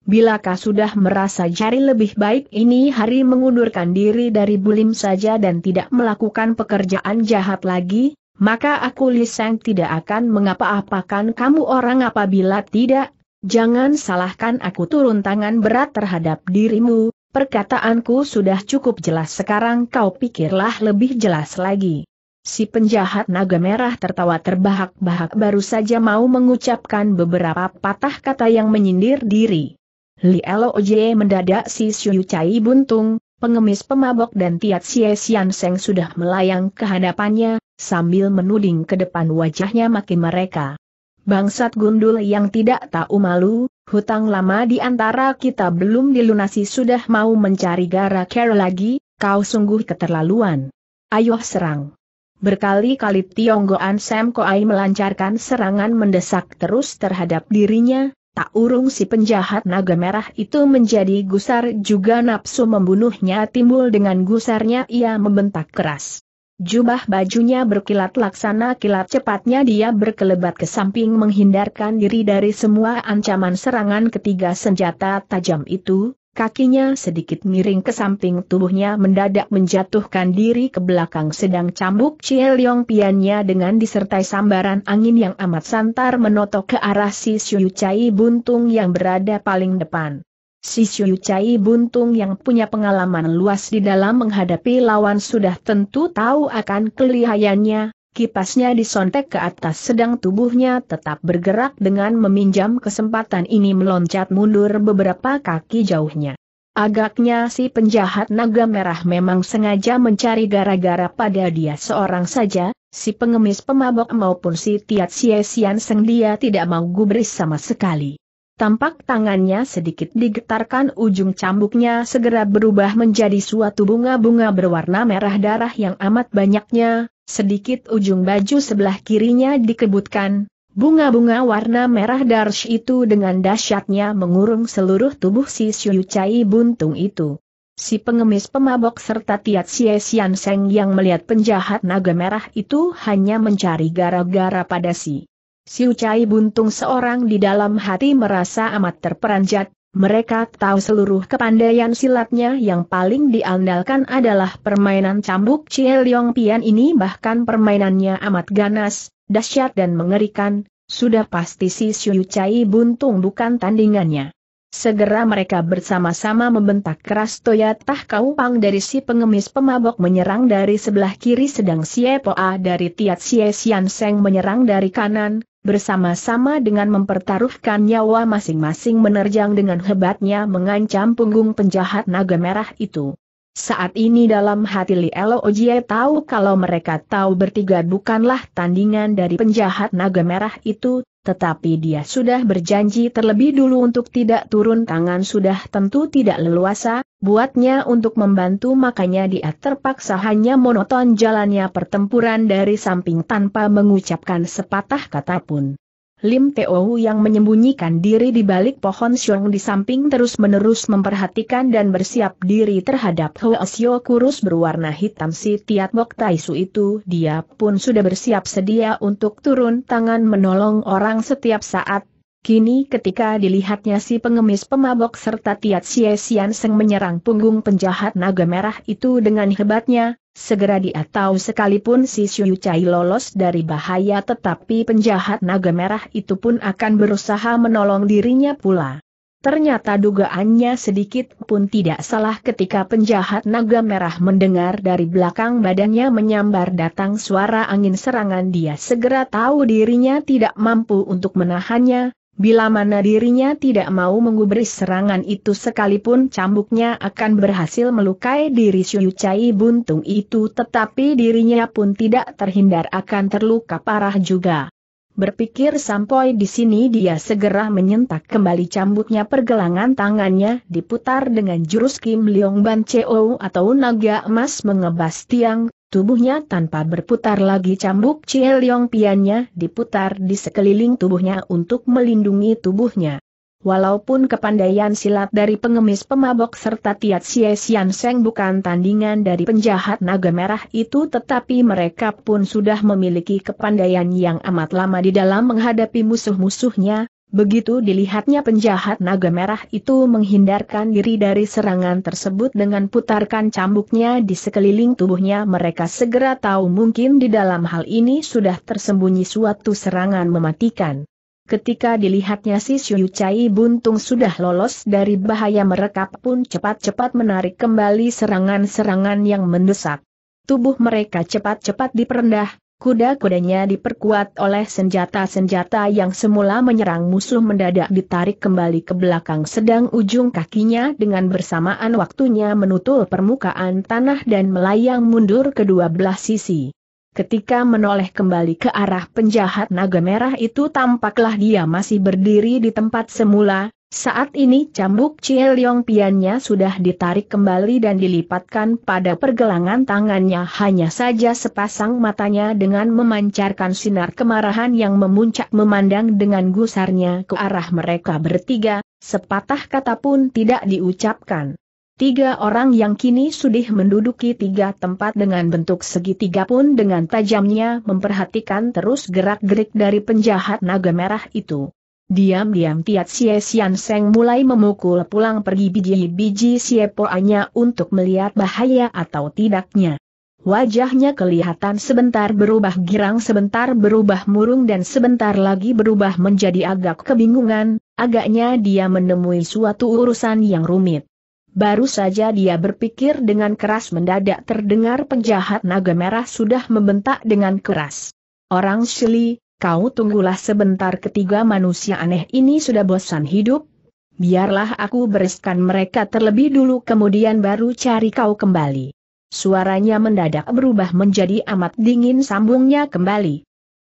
Bilakah sudah merasa jari lebih baik ini hari mengundurkan diri dari bulim saja dan tidak melakukan pekerjaan jahat lagi, maka aku liseng tidak akan mengapa-apakan kamu orang apabila tidak, jangan salahkan aku turun tangan berat terhadap dirimu, perkataanku sudah cukup jelas sekarang kau pikirlah lebih jelas lagi. Si penjahat naga merah tertawa terbahak-bahak baru saja mau mengucapkan beberapa patah kata yang menyindir diri. Li Oje mendadak si Syu Cai buntung, pengemis pemabok dan Tiat Xie Sian Seng sudah melayang ke hadapannya, sambil menuding ke depan wajahnya makin mereka. Bangsat gundul yang tidak tahu malu, hutang lama di antara kita belum dilunasi sudah mau mencari gara gara lagi, kau sungguh keterlaluan. Ayo serang. Berkali-kali Tionggoan Sam Koai melancarkan serangan mendesak terus terhadap dirinya, Tak urung si penjahat naga merah itu menjadi gusar juga nafsu membunuhnya timbul dengan gusarnya ia membentak keras. Jubah bajunya berkilat laksana kilat cepatnya dia berkelebat ke samping menghindarkan diri dari semua ancaman serangan ketiga senjata tajam itu, kakinya sedikit miring ke samping tubuhnya mendadak menjatuhkan diri ke belakang sedang cambuk Chie Leong Piannya dengan disertai sambaran angin yang amat santar menotok ke arah si Shuyu Chai Buntung yang berada paling depan. Si Shuyu Chai Buntung yang punya pengalaman luas di dalam menghadapi lawan sudah tentu tahu akan kelihayannya, Kipasnya disontek ke atas sedang tubuhnya tetap bergerak dengan meminjam kesempatan ini meloncat mundur beberapa kaki jauhnya. Agaknya si penjahat naga merah memang sengaja mencari gara-gara pada dia seorang saja, si pengemis pemabok maupun si Tiat Siesian Seng dia tidak mau gubris sama sekali. Tampak tangannya sedikit digetarkan ujung cambuknya segera berubah menjadi suatu bunga-bunga berwarna merah darah yang amat banyaknya, Sedikit ujung baju sebelah kirinya dikebutkan, bunga-bunga warna merah darsh itu dengan dahsyatnya mengurung seluruh tubuh si Siu Cai buntung itu. Si pengemis pemabok serta Tiat Xie Sian Seng yang melihat penjahat naga merah itu hanya mencari gara-gara pada si. Siu Cai Buntung seorang di dalam hati merasa amat terperanjat, mereka tahu seluruh kepandaian silatnya yang paling diandalkan adalah permainan cambuk Leong Pian ini bahkan permainannya amat ganas, dahsyat dan mengerikan, sudah pasti si Siu Chai buntung bukan tandingannya. Segera mereka bersama-sama membentak keras Toya Tah Kaupang dari si pengemis pemabok menyerang dari sebelah kiri sedang Siepoa dari Tiat Sie Sian Seng menyerang dari kanan, bersama-sama dengan mempertaruhkan nyawa masing-masing menerjang dengan hebatnya mengancam punggung penjahat naga merah itu. Saat ini dalam hati Elo Ojie tahu kalau mereka tahu bertiga bukanlah tandingan dari penjahat naga merah itu, tetapi dia sudah berjanji terlebih dulu untuk tidak turun tangan sudah tentu tidak leluasa, buatnya untuk membantu makanya dia terpaksa hanya monoton jalannya pertempuran dari samping tanpa mengucapkan sepatah kata pun. Lim Teo yang menyembunyikan diri di balik pohon siung di samping terus-menerus memperhatikan dan bersiap diri terhadap Hoesyo kurus berwarna hitam si Tiat Bok Taisu itu dia pun sudah bersiap sedia untuk turun tangan menolong orang setiap saat, Kini ketika dilihatnya si pengemis pemabok serta Tiat Sian Seng menyerang punggung penjahat naga merah itu dengan hebatnya, segera dia tahu sekalipun si Xiu Chai lolos dari bahaya tetapi penjahat naga merah itu pun akan berusaha menolong dirinya pula. Ternyata dugaannya sedikit pun tidak salah ketika penjahat naga merah mendengar dari belakang badannya menyambar datang suara angin serangan dia segera tahu dirinya tidak mampu untuk menahannya, Bila mana dirinya tidak mau menggubris serangan itu sekalipun cambuknya akan berhasil melukai diri Syu Cai buntung itu tetapi dirinya pun tidak terhindar akan terluka parah juga. Berpikir sampai di sini dia segera menyentak kembali cambuknya pergelangan tangannya diputar dengan jurus Kim Leong Ban Cheo atau naga emas mengebas tiang, Tubuhnya tanpa berputar lagi cambuk Chie Piannya diputar di sekeliling tubuhnya untuk melindungi tubuhnya. Walaupun kepandaian silat dari pengemis pemabok serta Tiat Sia Xian Seng bukan tandingan dari penjahat naga merah itu tetapi mereka pun sudah memiliki kepandaian yang amat lama di dalam menghadapi musuh-musuhnya, Begitu dilihatnya penjahat naga merah itu menghindarkan diri dari serangan tersebut dengan putarkan cambuknya di sekeliling tubuhnya mereka segera tahu mungkin di dalam hal ini sudah tersembunyi suatu serangan mematikan. Ketika dilihatnya si Xiu Cai buntung sudah lolos dari bahaya mereka pun cepat-cepat menarik kembali serangan-serangan yang mendesak. Tubuh mereka cepat-cepat diperendah, Kuda-kudanya diperkuat oleh senjata-senjata yang semula menyerang musuh mendadak ditarik kembali ke belakang sedang ujung kakinya dengan bersamaan waktunya menutul permukaan tanah dan melayang mundur ke dua belah sisi. Ketika menoleh kembali ke arah penjahat naga merah itu tampaklah dia masih berdiri di tempat semula, saat ini cambuk Cieliong Piannya sudah ditarik kembali dan dilipatkan pada pergelangan tangannya hanya saja sepasang matanya dengan memancarkan sinar kemarahan yang memuncak memandang dengan gusarnya ke arah mereka bertiga, sepatah kata pun tidak diucapkan. Tiga orang yang kini sudah menduduki tiga tempat dengan bentuk segitiga pun dengan tajamnya memperhatikan terus gerak-gerik dari penjahat naga merah itu. Diam-diam Tiat Sie Sian Seng mulai memukul pulang pergi biji-biji Sie Poanya untuk melihat bahaya atau tidaknya. Wajahnya kelihatan sebentar berubah girang sebentar berubah murung dan sebentar lagi berubah menjadi agak kebingungan, agaknya dia menemui suatu urusan yang rumit. Baru saja dia berpikir dengan keras mendadak terdengar penjahat naga merah sudah membentak dengan keras. Orang Shili, kau tunggulah sebentar ketiga manusia aneh ini sudah bosan hidup. Biarlah aku bereskan mereka terlebih dulu kemudian baru cari kau kembali. Suaranya mendadak berubah menjadi amat dingin sambungnya kembali.